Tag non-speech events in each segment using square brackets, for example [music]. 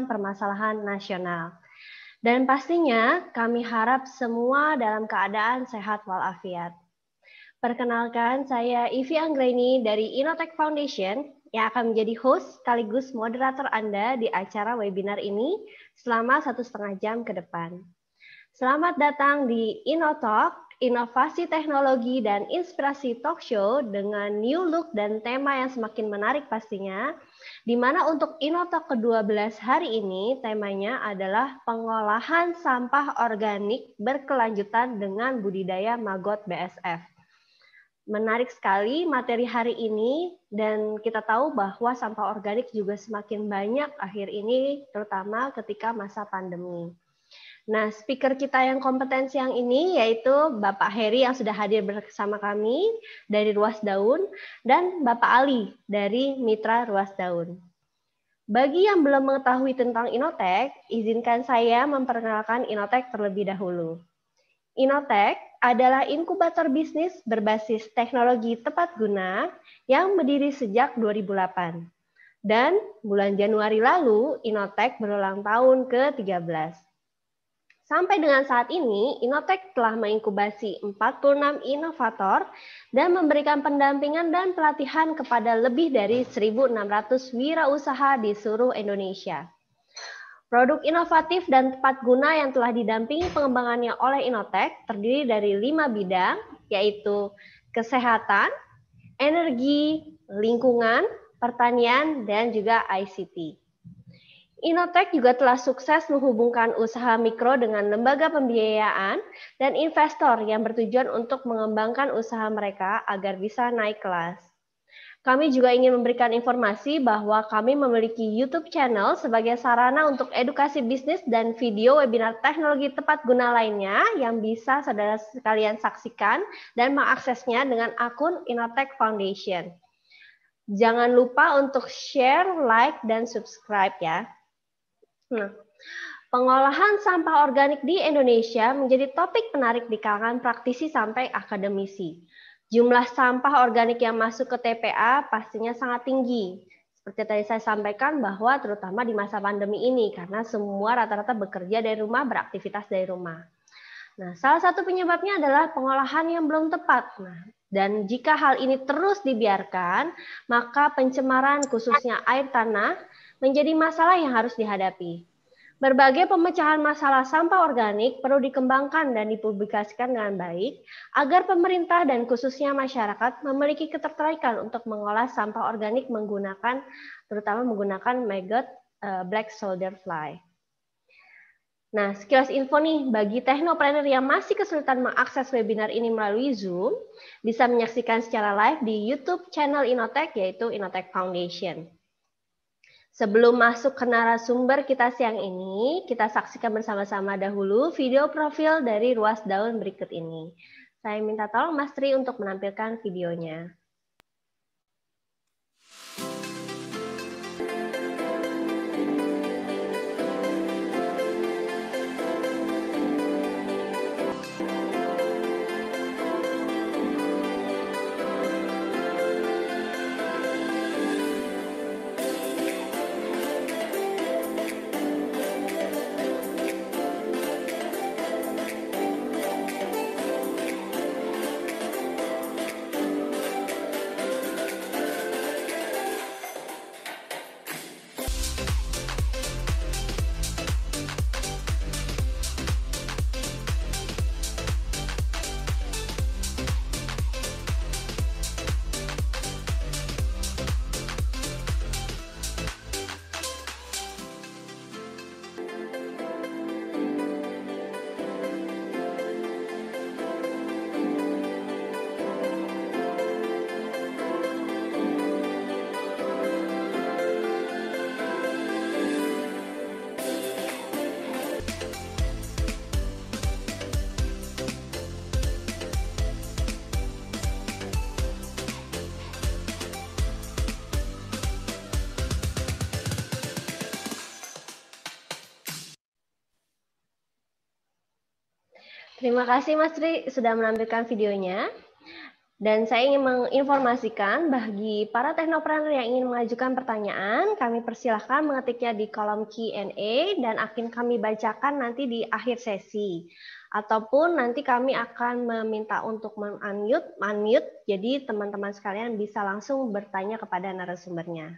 permasalahan nasional. Dan pastinya kami harap semua dalam keadaan sehat walafiat. Perkenalkan, saya Ivi Anggreni dari Inotech Foundation yang akan menjadi host sekaligus moderator Anda di acara webinar ini selama satu setengah jam ke depan. Selamat datang di InnoTalk, inovasi teknologi dan inspirasi talk show dengan new look dan tema yang semakin menarik pastinya. Di mana untuk Inotalk ke-12 hari ini temanya adalah pengolahan sampah organik berkelanjutan dengan budidaya maggot BSF. Menarik sekali materi hari ini dan kita tahu bahwa sampah organik juga semakin banyak akhir ini terutama ketika masa pandemi. Nah, speaker kita yang kompetensi yang ini yaitu Bapak Heri yang sudah hadir bersama kami dari Ruas Daun dan Bapak Ali dari Mitra Ruas Daun. Bagi yang belum mengetahui tentang Inotek, izinkan saya memperkenalkan Inotek terlebih dahulu. Inotek adalah inkubator bisnis berbasis teknologi tepat guna yang berdiri sejak 2008. Dan bulan Januari lalu, Inotek berulang tahun ke-13. Sampai dengan saat ini, Inotech telah menginkubasi 46 inovator dan memberikan pendampingan dan pelatihan kepada lebih dari 1.600 wirausaha di seluruh Indonesia. Produk inovatif dan tepat guna yang telah didampingi pengembangannya oleh Inotech terdiri dari lima bidang, yaitu kesehatan, energi, lingkungan, pertanian, dan juga ICT. Inotech juga telah sukses menghubungkan usaha mikro dengan lembaga pembiayaan dan investor yang bertujuan untuk mengembangkan usaha mereka agar bisa naik kelas. Kami juga ingin memberikan informasi bahwa kami memiliki YouTube channel sebagai sarana untuk edukasi bisnis dan video webinar teknologi tepat guna lainnya yang bisa saudara sekalian saksikan dan mengaksesnya dengan akun Inotech Foundation. Jangan lupa untuk share, like, dan subscribe ya. Nah, pengolahan sampah organik di Indonesia menjadi topik menarik di kalangan praktisi sampai akademisi. Jumlah sampah organik yang masuk ke TPA pastinya sangat tinggi. Seperti tadi saya sampaikan bahwa terutama di masa pandemi ini karena semua rata-rata bekerja dari rumah, beraktivitas dari rumah. Nah, salah satu penyebabnya adalah pengolahan yang belum tepat. Nah, dan jika hal ini terus dibiarkan, maka pencemaran khususnya air tanah menjadi masalah yang harus dihadapi. Berbagai pemecahan masalah sampah organik perlu dikembangkan dan dipublikasikan dengan baik agar pemerintah dan khususnya masyarakat memiliki ketertarikan untuk mengolah sampah organik menggunakan terutama menggunakan maggot eh, black soldier fly. Nah, sekilas info nih bagi teknopreneur yang masih kesulitan mengakses webinar ini melalui Zoom, bisa menyaksikan secara live di YouTube channel Inotech yaitu Inotech Foundation. Sebelum masuk ke narasumber kita siang ini, kita saksikan bersama-sama dahulu video profil dari ruas daun berikut ini. Saya minta tolong Mas Tri untuk menampilkan videonya. Terima kasih Mas Tri sudah menampilkan videonya. Dan saya ingin menginformasikan bagi para teknopreneur yang ingin mengajukan pertanyaan, kami persilahkan mengetiknya di kolom Q&A dan akan kami bacakan nanti di akhir sesi. Ataupun nanti kami akan meminta untuk men-unmute, jadi teman-teman sekalian bisa langsung bertanya kepada narasumbernya.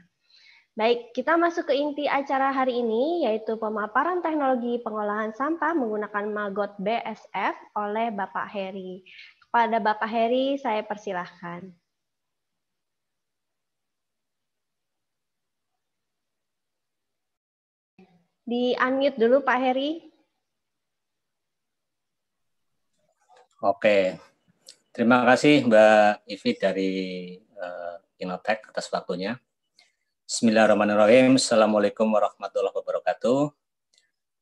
Baik, kita masuk ke inti acara hari ini, yaitu pemaparan teknologi pengolahan sampah menggunakan Magot BSF oleh Bapak Heri. Kepada Bapak Heri, saya persilahkan. Di-unmute dulu Pak Heri. Oke, terima kasih Mbak Ivi dari uh, atas waktunya. Bismillahirrahmanirrahim. Assalamualaikum warahmatullahi wabarakatuh.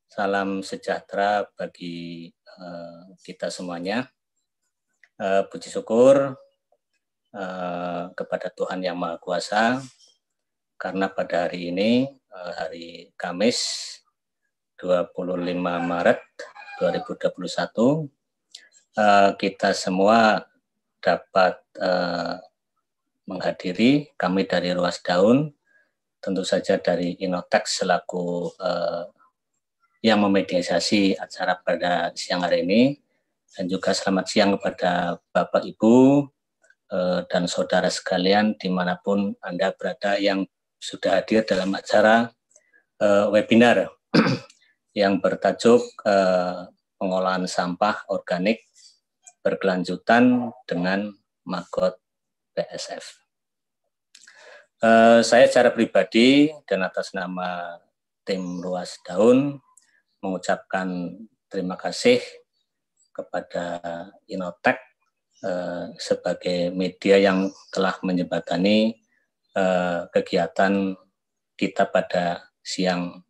Salam sejahtera bagi uh, kita semuanya. Uh, puji syukur uh, kepada Tuhan Yang Maha Kuasa, karena pada hari ini, uh, hari Kamis 25 Maret 2021, uh, kita semua dapat uh, menghadiri kami dari Ruas Daun tentu saja dari Inotex selaku eh, yang memediasi acara pada siang hari ini dan juga selamat siang kepada Bapak Ibu eh, dan saudara sekalian dimanapun Anda berada yang sudah hadir dalam acara eh, webinar [clears throat] yang bertajuk eh, pengolahan sampah organik berkelanjutan dengan Makot PSF. Uh, saya secara pribadi dan atas nama tim Luas Daun mengucapkan terima kasih kepada Inotek uh, eh, sebagai media yang telah menyebatani uh, eh, kegiatan kita pada siang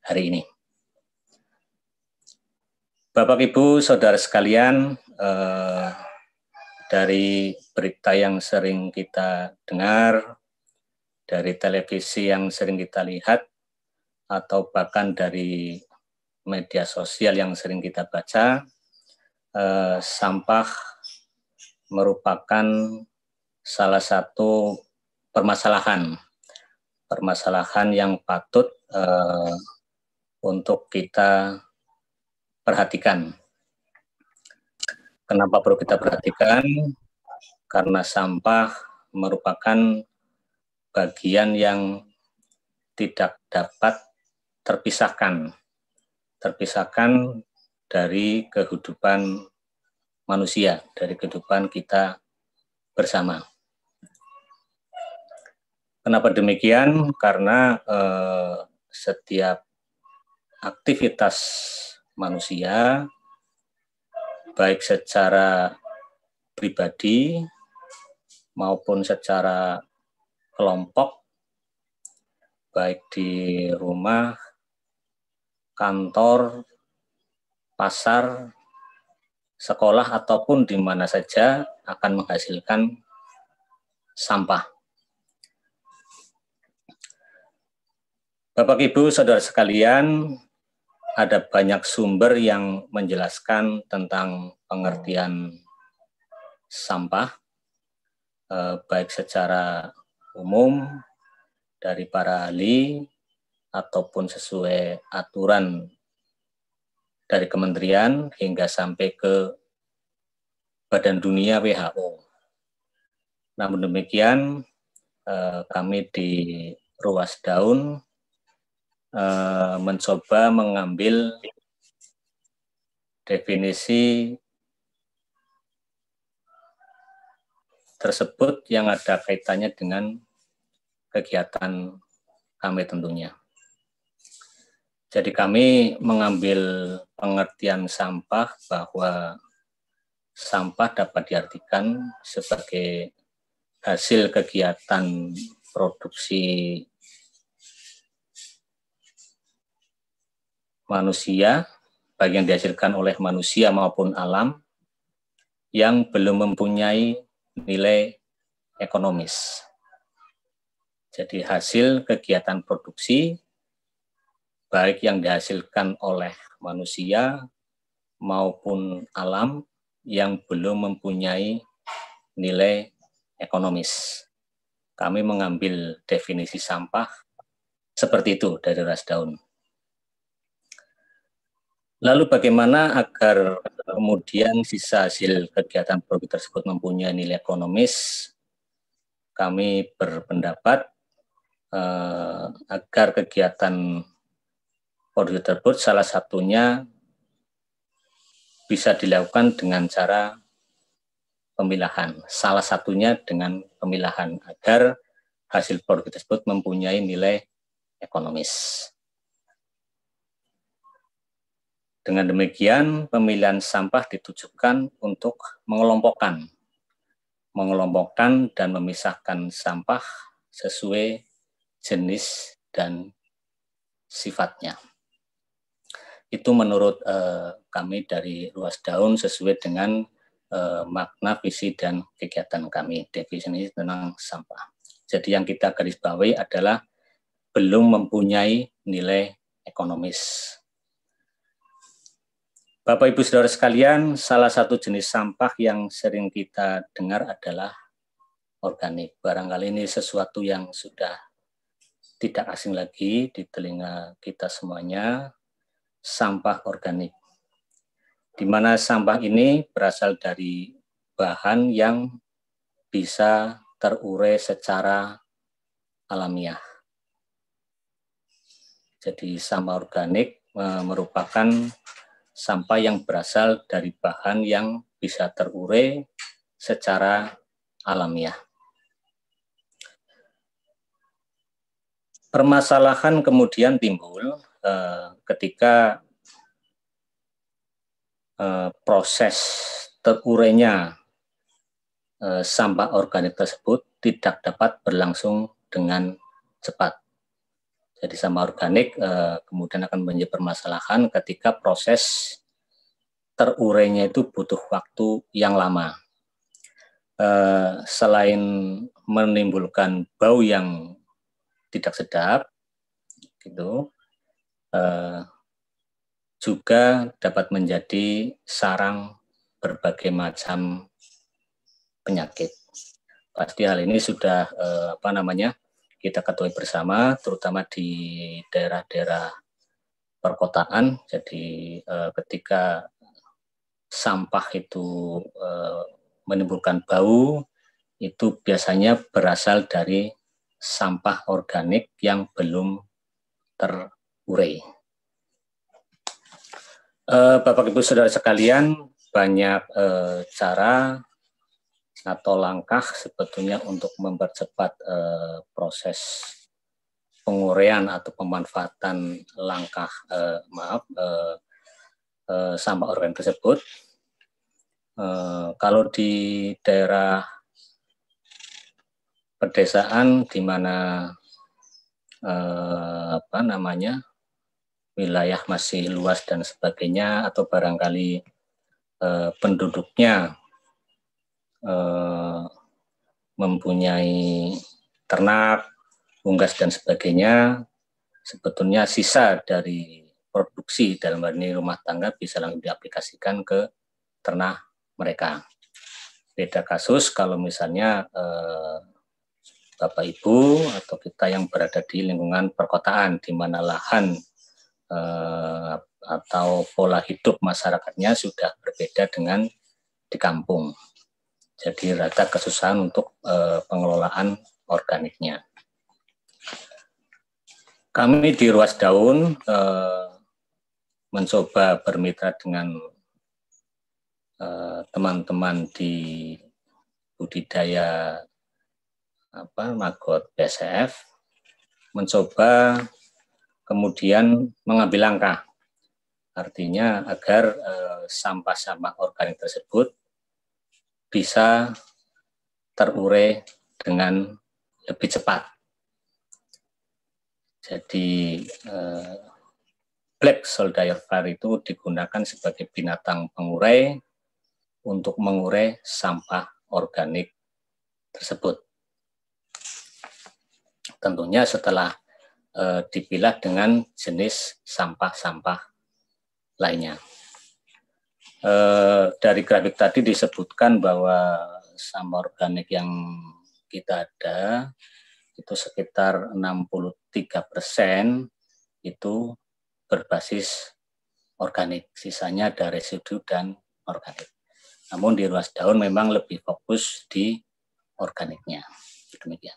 hari ini. Bapak Ibu, saudara sekalian, dari berita yang sering kita dengar dari televisi yang sering kita lihat atau bahkan dari media sosial yang sering kita baca, eh, sampah merupakan salah satu permasalahan, permasalahan yang patut eh, untuk kita perhatikan. Kenapa perlu kita perhatikan? Karena sampah merupakan bagian yang tidak dapat terpisahkan, terpisahkan dari kehidupan manusia, dari kehidupan kita bersama. Kenapa demikian? Karena eh, setiap aktivitas manusia, baik secara pribadi maupun secara kelompok baik di rumah, kantor, pasar, sekolah ataupun di mana saja akan menghasilkan sampah. Bapak Ibu, Saudara sekalian, ada banyak sumber yang menjelaskan tentang pengertian sampah, eh, baik secara umum dari para ahli ataupun sesuai aturan dari kementerian hingga sampai ke Badan Dunia WHO. Namun demikian, eh, kami di Ruas Daun eh, mencoba mengambil definisi tersebut yang ada kaitannya dengan kegiatan kami tentunya. Jadi kami mengambil pengertian sampah bahwa sampah dapat diartikan sebagai hasil kegiatan produksi manusia, baik yang dihasilkan oleh manusia maupun alam, yang belum mempunyai nilai ekonomis. Jadi hasil kegiatan produksi baik yang dihasilkan oleh manusia maupun alam yang belum mempunyai nilai ekonomis. Kami mengambil definisi sampah seperti itu dari ras daun. Lalu bagaimana agar kemudian sisa hasil kegiatan produk tersebut mempunyai nilai ekonomis? Kami berpendapat eh, agar kegiatan produk tersebut salah satunya bisa dilakukan dengan cara pemilahan. Salah satunya dengan pemilahan agar hasil produk tersebut mempunyai nilai ekonomis. Dengan demikian, pemilihan sampah ditujukan untuk mengelompokkan, mengelompokkan dan memisahkan sampah sesuai jenis, dan sifatnya. Itu menurut eh, kami dari ruas daun sesuai dengan eh, makna, visi, dan kegiatan kami. Definisi tentang sampah. Jadi yang kita garis bawahi adalah belum mempunyai nilai ekonomis. Bapak Ibu Saudara sekalian, salah satu jenis sampah yang sering kita dengar adalah organik. Barangkali ini sesuatu yang sudah tidak asing lagi di telinga kita semuanya, sampah organik. Di mana sampah ini berasal dari bahan yang bisa terurai secara alamiah. Jadi sampah organik e, merupakan sampah yang berasal dari bahan yang bisa terurai secara alamiah. permasalahan kemudian timbul uh, ketika uh, proses terurainya uh, eh, sampah organik tersebut tidak dapat berlangsung dengan cepat. Jadi sampah organik uh, kemudian akan menjadi permasalahan ketika proses terurainya itu butuh waktu yang lama. Uh, selain menimbulkan bau yang tidak sedap gitu eh, juga dapat menjadi sarang berbagai macam penyakit pasti hal ini sudah eh, apa namanya kita ketahui bersama terutama di daerah-daerah perkotaan jadi eh, ketika sampah itu eh, menimbulkan bau itu biasanya berasal dari sampah organik yang belum terurai. Eh, Bapak Ibu Saudara sekalian, banyak eh, cara atau langkah sebetulnya untuk mempercepat eh, proses penguraian atau pemanfaatan langkah maaf sampah organik tersebut. Kalau di daerah pedesaan di mana eh, apa namanya wilayah masih luas dan sebagainya atau barangkali eh, penduduknya eh, mempunyai ternak, unggas dan sebagainya sebetulnya sisa dari produksi dalam hal ini rumah tangga bisa langsung diaplikasikan ke ternak mereka. Beda kasus kalau misalnya eh, Bapak Ibu atau kita yang berada di lingkungan perkotaan di mana lahan eh, atau pola hidup masyarakatnya sudah berbeda dengan di kampung. Jadi rata kesusahan untuk eh, pengelolaan organiknya. Kami di Ruas Daun eh, mencoba bermitra dengan eh, teman-teman eh, teman -teman di budidaya apa Magot BSF mencoba kemudian mengambil langkah artinya agar eh, sampah-sampah organik tersebut bisa terurai dengan lebih cepat. Jadi eh, black soldier fly itu digunakan sebagai binatang pengurai untuk mengurai sampah organik tersebut tentunya setelah uh, dipilah dengan jenis sampah-sampah lainnya. Uh, dari grafik tadi disebutkan bahwa sampah organik yang kita ada itu sekitar 63 persen itu berbasis organik, sisanya ada residu dan organik. Namun di ruas daun memang lebih fokus di organiknya. Demikian.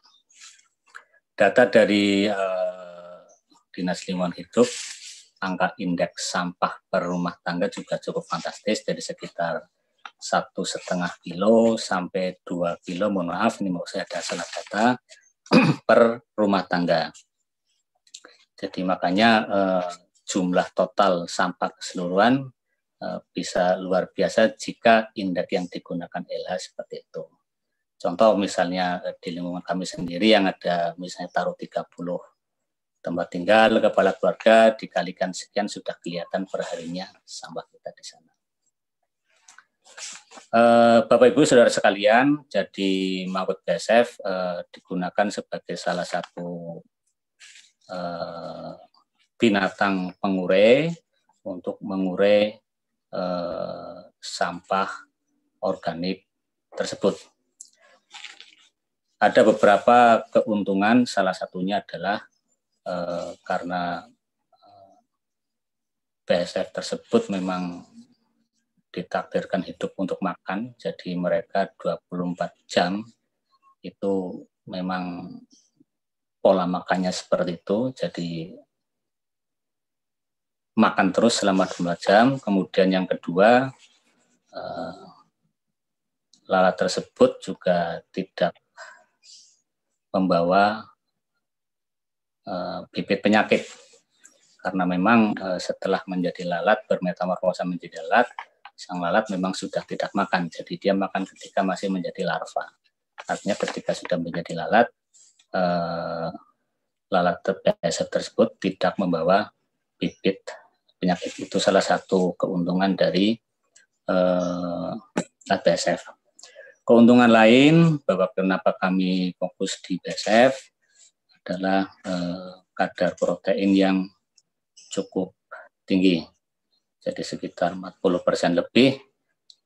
Data dari uh, Dinas Lingkungan Hidup, angka indeks sampah per rumah tangga juga cukup fantastis dari sekitar satu setengah kilo sampai 2 kilo, mohon maaf ini mau saya ada salah data [clears throat] per rumah tangga. Jadi makanya eh, jumlah total sampah keseluruhan eh, bisa luar biasa jika indeks yang digunakan LH seperti itu. Contoh misalnya eh, di lingkungan kami sendiri yang ada misalnya taruh 30 tempat tinggal kepala keluarga dikalikan sekian sudah kelihatan perharinya sampah kita di sana. Eh, Bapak Ibu saudara sekalian, jadi Mahfud BSF eh, digunakan sebagai salah satu binatang pengurai untuk mengurai sampah organik tersebut ada beberapa keuntungan, salah satunya adalah e, karena eh, BSF tersebut memang ditakdirkan hidup untuk makan, jadi mereka 24 jam itu memang pola makannya seperti itu, jadi makan terus selama 24 jam. Kemudian yang kedua, lalat eh, lalat tersebut juga tidak membawa eh, bibit penyakit karena memang eh, setelah menjadi lalat bermetamorfosa menjadi lalat sang lalat memang sudah tidak makan jadi dia makan ketika masih menjadi larva artinya ketika sudah menjadi lalat eh, lalat biasa tersebut tidak membawa bibit penyakit itu salah satu keuntungan dari uh, Keuntungan lain bahwa kenapa kami fokus di BSF adalah eh, kadar protein yang cukup tinggi. Jadi sekitar 40% lebih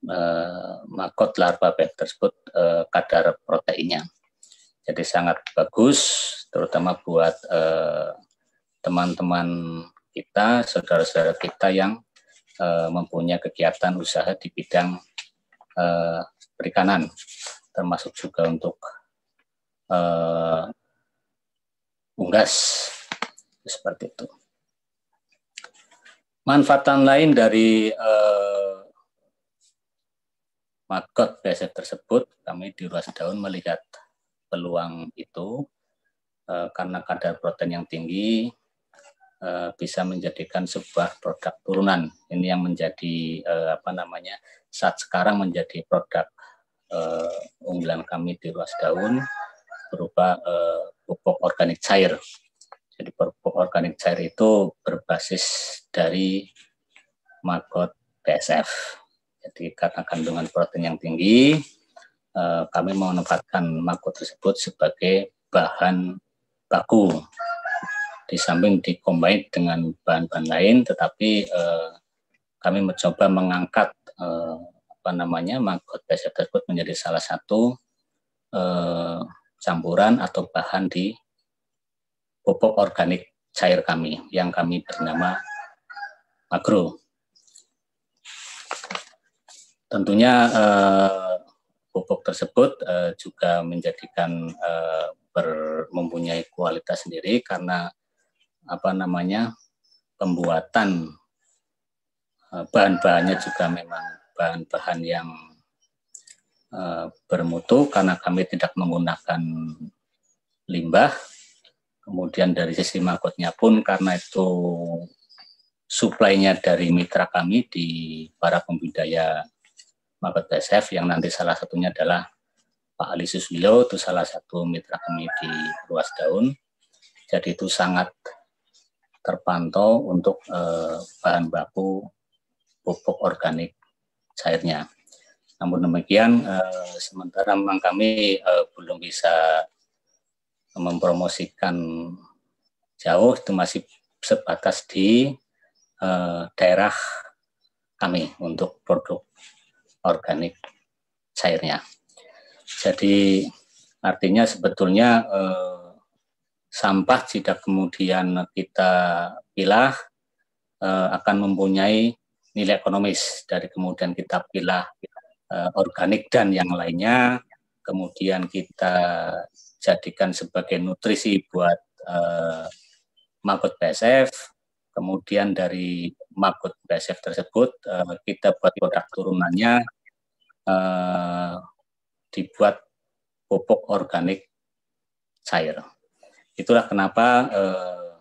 eh, makot larva bed tersebut eh, kadar proteinnya. Jadi sangat bagus terutama buat eh, teman-teman eh, kita, saudara-saudara kita yang eh, mempunyai kegiatan usaha di bidang eh, perikanan, termasuk juga untuk uh, unggas seperti itu. Manfaatan lain dari uh, maggot biasa tersebut, kami di ruas daun melihat peluang itu uh, karena kadar protein yang tinggi bisa menjadikan sebuah produk turunan. Ini yang menjadi apa namanya saat sekarang menjadi produk uh, unggulan kami di ruas daun berupa uh, pupuk organik cair. Jadi pupuk organik cair itu berbasis dari makot PSF. Jadi karena kandungan protein yang tinggi, uh, kami menempatkan makot tersebut sebagai bahan baku di samping dikombin dengan bahan-bahan lain, tetapi uh, kami mencoba mengangkat uh, apa namanya maggot besek tersebut menjadi salah satu eh, campuran atau bahan di pupuk organik cair kami yang kami bernama makro. Tentunya eh, pupuk tersebut eh, juga menjadikan eh, ber, mempunyai kualitas sendiri karena apa namanya pembuatan eh, bahan-bahannya juga memang bahan-bahan yang uh, bermutu karena kami tidak menggunakan limbah. Kemudian dari sisi magotnya pun karena itu suplainya dari mitra kami di para pembudaya magot SF yang nanti salah satunya adalah Pak Ali Suswilo, itu salah satu mitra kami di Ruas Daun. Jadi itu sangat terpantau untuk eh, bahan baku pupuk organik cairnya. Namun demikian, eh, sementara memang kami eh, belum bisa mempromosikan jauh, itu masih sebatas di eh, daerah kami untuk produk organik cairnya. Jadi artinya sebetulnya eh, sampah jika kemudian kita pilah eh, akan mempunyai nilai ekonomis dari kemudian kita pilah uh, eh, organik dan yang lainnya kemudian kita jadikan sebagai nutrisi buat uh, mangkut PSF kemudian dari maggot PSF tersebut uh, kita buat produk turunannya uh, dibuat pupuk organik cair itulah kenapa uh,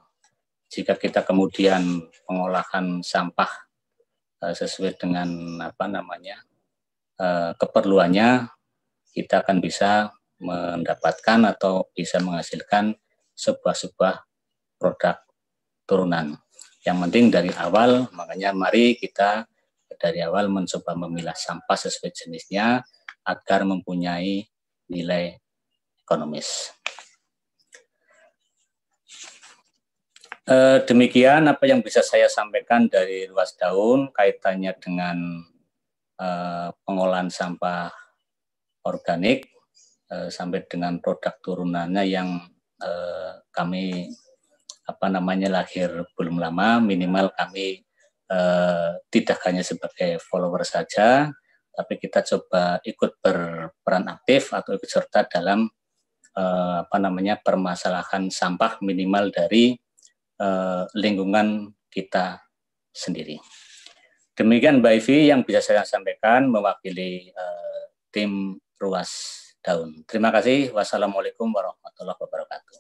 jika kita kemudian pengolahan sampah Eh, sesuai dengan apa namanya eh, keperluannya kita akan bisa mendapatkan atau bisa menghasilkan sebuah-sebuah produk turunan. Yang penting dari awal, makanya mari kita dari awal mencoba memilah sampah sesuai jenisnya agar mempunyai nilai ekonomis. Eh, demikian apa yang bisa saya sampaikan dari luas daun kaitannya dengan eh, pengolahan sampah organik eh, sampai dengan produk turunannya yang kami apa namanya lahir belum lama minimal kami tidak hanya sebagai follower saja tapi kita coba ikut berperan aktif atau ikut serta dalam apa namanya permasalahan sampah minimal dari Eh, lingkungan kita sendiri. Demikian Mbak Ivi yang bisa saya sampaikan mewakili eh, tim Ruas Daun. Terima kasih. Wassalamualaikum warahmatullahi wabarakatuh.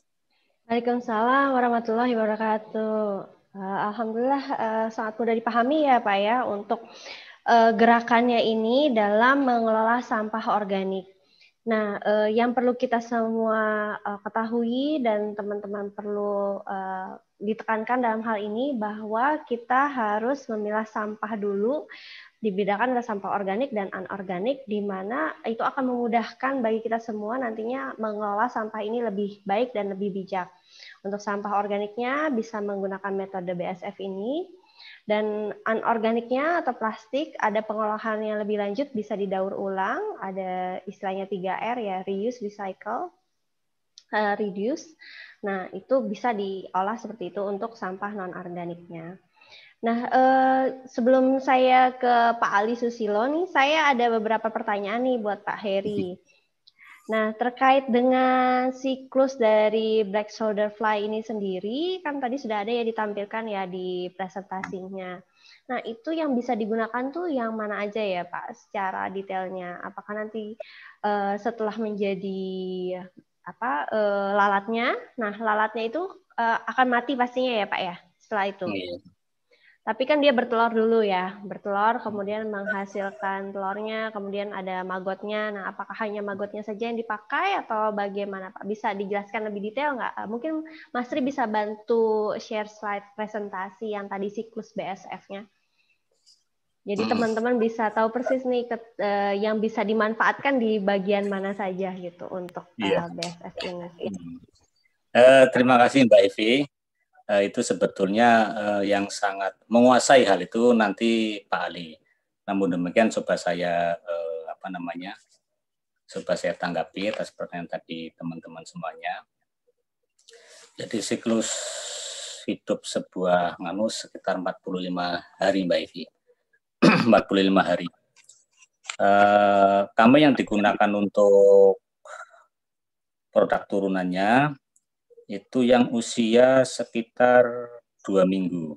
Waalaikumsalam warahmatullahi wabarakatuh. Eh, alhamdulillah uh, sangat mudah dipahami ya Pak ya untuk gerakannya ini dalam mengelola sampah organik. Nah, yang perlu kita semua ketahui dan teman-teman perlu ditekankan dalam hal ini bahwa kita harus memilah sampah dulu dibedakan ada sampah organik dan anorganik di mana itu akan memudahkan bagi kita semua nantinya mengelola sampah ini lebih baik dan lebih bijak. Untuk sampah organiknya bisa menggunakan metode BSF ini dan anorganiknya atau plastik ada pengolahan yang lebih lanjut bisa didaur ulang, ada istilahnya 3R ya, reuse, recycle, uh, reduce Nah, itu bisa diolah seperti itu untuk sampah non-organiknya. Nah, eh, sebelum saya ke Pak Ali Susilo nih, saya ada beberapa pertanyaan nih buat Pak Heri. Mhm. Nah, terkait dengan siklus dari black soldier fly ini sendiri, kan tadi sudah ada ya ditampilkan ya di presentasinya. Nah, itu yang bisa digunakan tuh yang mana aja ya, Pak, secara detailnya? Apakah nanti eh, setelah menjadi apa e, lalatnya. Nah, lalatnya itu e, akan mati pastinya ya, Pak ya, setelah itu. Iya. Tapi kan dia bertelur dulu ya, bertelur hmm. kemudian menghasilkan telurnya, kemudian ada magotnya. Nah, apakah hanya magotnya saja yang dipakai atau bagaimana Pak? Bisa dijelaskan lebih detail nggak? Eh, mungkin Mas Tri bisa bantu share slide presentasi yang tadi siklus BSF-nya. Jadi teman-teman hmm. bisa tahu persis nih ke, uh, yang bisa dimanfaatkan di bagian mana saja gitu untuk yeah. Iya. BSS ini. Uh, terima kasih Mbak Evi. Uh, itu sebetulnya uh, yang sangat menguasai hal itu nanti Pak Ali. Namun demikian coba saya uh, apa namanya coba saya tanggapi atas pertanyaan tadi teman-teman semuanya. Jadi siklus hidup sebuah manusia sekitar 45 hari Mbak Evi. 45 [clears throat] hari. Uh, kami yang digunakan untuk produk turunannya itu yang usia sekitar dua minggu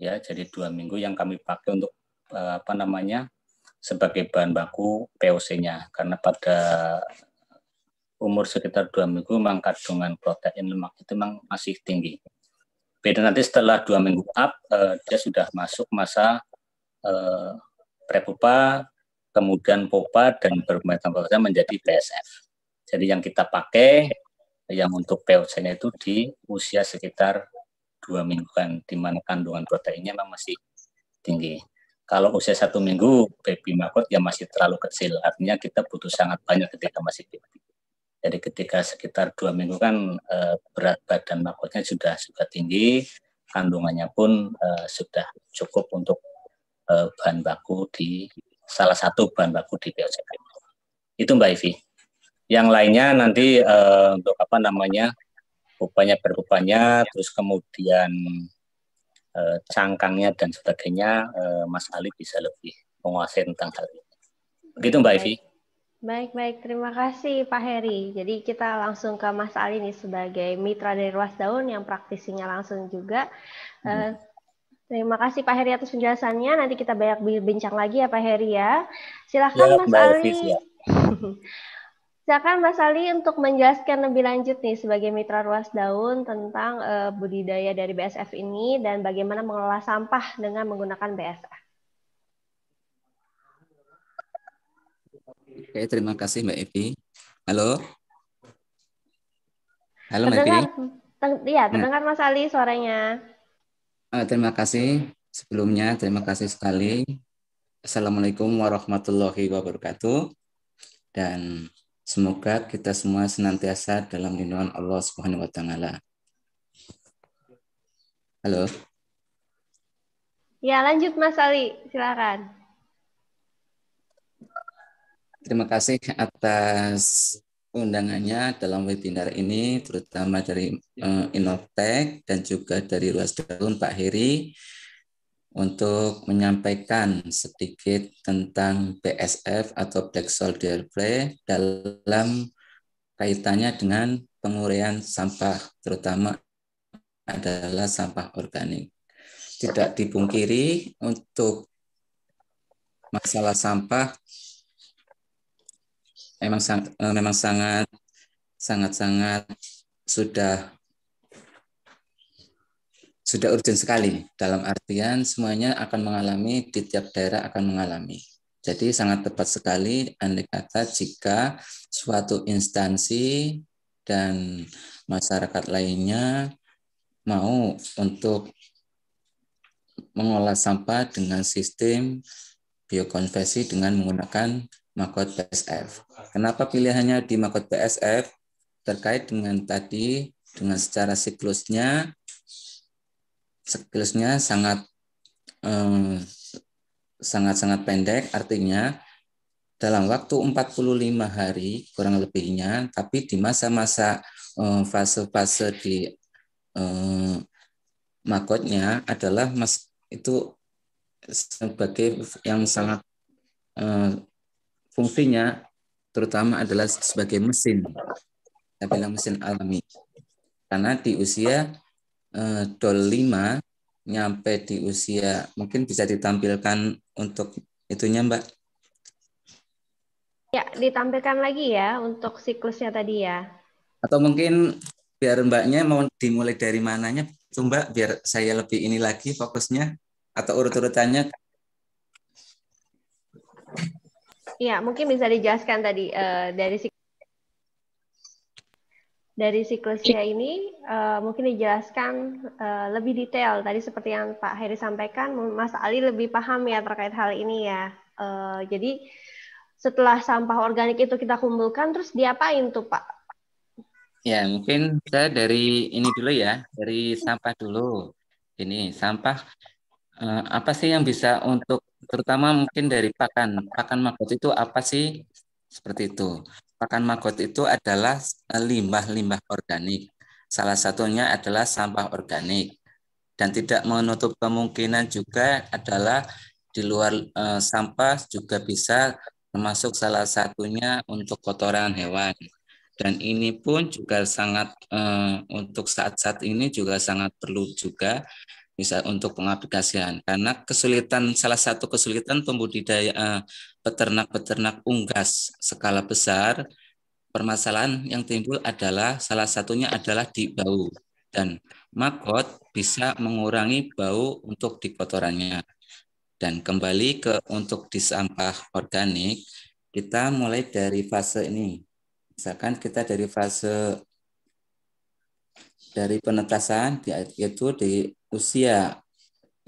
ya jadi dua minggu yang kami pakai untuk eh, apa namanya sebagai bahan baku POC-nya karena pada umur sekitar dua minggu memang kandungan protein lemak itu memang masih tinggi beda nanti setelah dua minggu up uh, dia sudah masuk masa prepupa, eh, kemudian popa dan saja menjadi PSF. Jadi yang kita pakai yang untuk POC-nya itu di usia sekitar dua mingguan, di mana kandungan proteinnya memang masih tinggi. Kalau usia satu minggu, baby makot yang masih terlalu kecil. Artinya kita butuh sangat banyak ketika masih baby. Jadi ketika sekitar dua minggu kan eh, berat badan makotnya sudah sudah tinggi, kandungannya pun eh, sudah cukup untuk Eh, bahan baku di salah satu bahan baku di POCP. Itu Mbak Ivi. Yang lainnya nanti uh, untuk apa namanya rupanya berupanya, terus kemudian uh, cangkangnya dan sebagainya, uh, Mas Ali bisa lebih menguasai tentang hal ini. Begitu Mbak Ivi. Baik, baik. Terima kasih Pak Heri. Jadi kita langsung ke Mas Ali nih sebagai mitra dari Ruas Daun yang praktisinya langsung juga. Hmm. Terima kasih Pak Heri atas penjelasannya. Nanti kita banyak bincang lagi ya Pak Heri ya. Silakan ya, Mas Mbak Ali. ya. [laughs] Silakan Mas Ali untuk menjelaskan lebih lanjut nih sebagai mitra ruas daun tentang uh, budidaya dari BSF ini dan bagaimana mengelola sampah dengan menggunakan BSF. Oke, terima kasih Mbak Evi. Halo. Halo Mbak Evi. Iya, nah. terdengar Mas Ali suaranya. Uh, terima kasih sebelumnya. Terima kasih sekali. Assalamualaikum warahmatullahi wabarakatuh. Dan semoga kita semua senantiasa dalam lindungan Allah Subhanahu wa taala. Halo. Ya, lanjut Mas Ali, silakan. Terima kasih atas undangannya dalam webinar ini terutama dari uh, dan juga dari Luas Daun Pak Heri untuk menyampaikan sedikit tentang BSF atau Black Soldier Play dalam kaitannya dengan penguraian sampah terutama adalah sampah organik. Tidak dipungkiri untuk masalah sampah memang sang, eh, memang sangat sangat sangat sudah sudah urgent sekali dalam artian semuanya akan mengalami di tiap daerah akan mengalami. Jadi sangat tepat sekali andai kata jika suatu instansi dan masyarakat lainnya mau untuk mengolah sampah dengan sistem biokonversi dengan menggunakan Makot PSF. Kenapa pilihannya di Makot PSF? Terkait dengan tadi, dengan secara siklusnya, siklusnya sangat sangat eh, sangat-sangat pendek, artinya dalam waktu 45 hari kurang lebihnya, tapi di masa-masa eh, fase-fase di eh, makotnya adalah mas itu sebagai yang sangat eh, fungsinya terutama adalah sebagai mesin. Kita bilang mesin alami. Karena di usia eh, dol nyampe di usia mungkin bisa ditampilkan untuk itunya Mbak. Ya, ditampilkan lagi ya untuk siklusnya tadi ya. Atau mungkin biar Mbaknya mau dimulai dari mananya tuh Mbak biar saya lebih ini lagi fokusnya atau urut-urutannya Iya, mungkin bisa dijelaskan tadi uh, dari dari siklusnya ini uh, mungkin dijelaskan uh, lebih detail tadi seperti yang Pak Heri sampaikan, Mas Ali lebih paham ya terkait hal ini ya. Uh, jadi setelah sampah organik itu kita kumpulkan, terus diapain tuh Pak? Ya mungkin saya dari ini dulu ya, dari sampah dulu. Ini sampah uh, apa sih yang bisa untuk terutama mungkin dari pakan. Pakan maggot itu apa sih? Seperti itu. Pakan maggot itu adalah eh, limbah-limbah organik. Salah satunya adalah sampah organik. Dan tidak menutup kemungkinan juga adalah di luar e, sampah juga bisa termasuk salah satunya untuk kotoran hewan. Dan ini pun juga sangat e, untuk saat-saat ini juga sangat perlu juga bisa untuk pengaplikasian karena kesulitan salah satu kesulitan pembudidaya peternak-peternak unggas skala besar permasalahan yang timbul adalah salah satunya adalah di bau dan makot bisa mengurangi bau untuk di kotorannya dan kembali ke untuk di sampah organik kita mulai dari fase ini misalkan kita dari fase dari penetasan yaitu di usia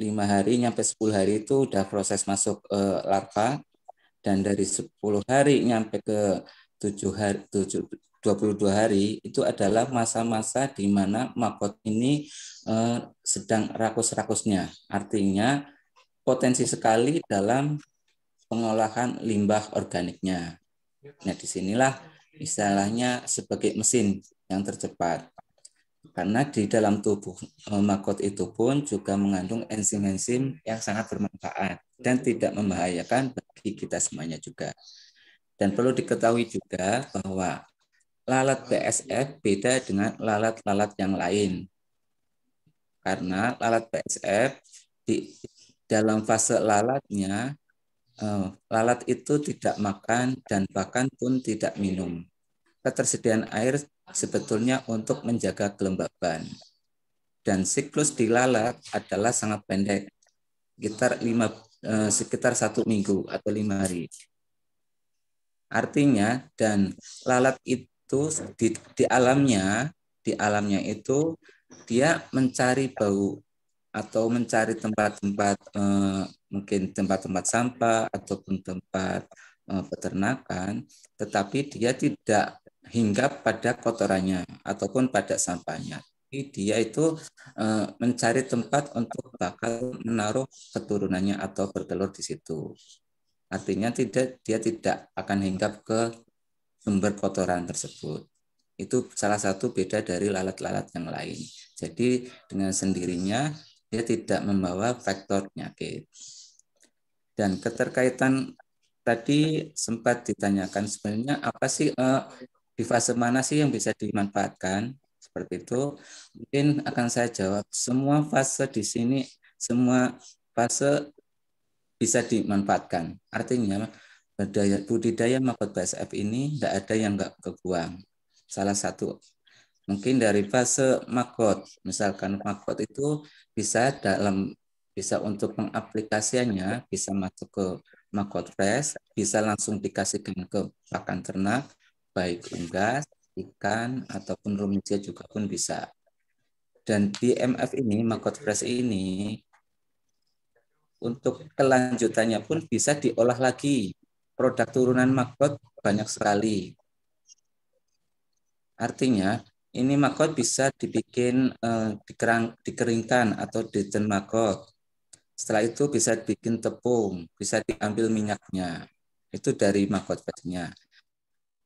lima hari nyampe 10 hari itu udah proses masuk e, larva dan dari 10 hari nyampe ke 7 hari 7 22 hari itu adalah masa-masa di mana makot ini e, sedang rakus-rakusnya. Artinya potensi sekali dalam pengolahan limbah organiknya. Nah, disinilah istilahnya sebagai mesin yang tercepat. Karena di dalam tubuh e, makot itu pun juga mengandung enzim-enzim yang sangat bermanfaat dan tidak membahayakan bagi kita semuanya juga. Dan perlu diketahui juga bahwa lalat BSF beda dengan lalat-lalat yang lain. Karena lalat BSF di dalam fase lalatnya e, lalat itu tidak makan dan bahkan pun tidak minum. Ketersediaan air sebetulnya untuk menjaga kelembaban. Dan siklus di lalat adalah sangat pendek, sekitar lima eh, sekitar satu minggu atau lima hari. Artinya dan lalat itu di, di alamnya di alamnya itu dia mencari bau atau mencari tempat-tempat eh, mungkin tempat-tempat sampah ataupun tempat eh, peternakan, tetapi dia tidak hingga pada kotorannya ataupun pada sampahnya. Jadi dia itu e, mencari tempat untuk bakal menaruh keturunannya atau bertelur di situ. Artinya tidak dia tidak akan hinggap ke sumber kotoran tersebut. Itu salah satu beda dari lalat-lalat yang lain. Jadi dengan sendirinya dia tidak membawa faktor penyakit. Dan keterkaitan tadi sempat ditanyakan sebenarnya apa sih eh, di fase mana sih yang bisa dimanfaatkan seperti itu mungkin akan saya jawab semua fase di sini semua fase bisa dimanfaatkan artinya budaya budidaya makot BSF ini tidak ada yang nggak kebuang salah satu mungkin dari fase makot misalkan makot itu bisa dalam bisa untuk pengaplikasiannya bisa masuk ke makot fresh bisa langsung dikasihkan ke pakan ternak baik unggas, ikan, ataupun rumesia juga pun bisa. Dan di MF ini, Makot Fresh ini, untuk kelanjutannya pun bisa diolah lagi. Produk turunan Makot banyak sekali. Artinya, ini makot bisa dibikin eh, dikerang, dikeringkan atau dejen makot. Setelah itu bisa bikin tepung, bisa diambil minyaknya. Itu dari makot fresh-nya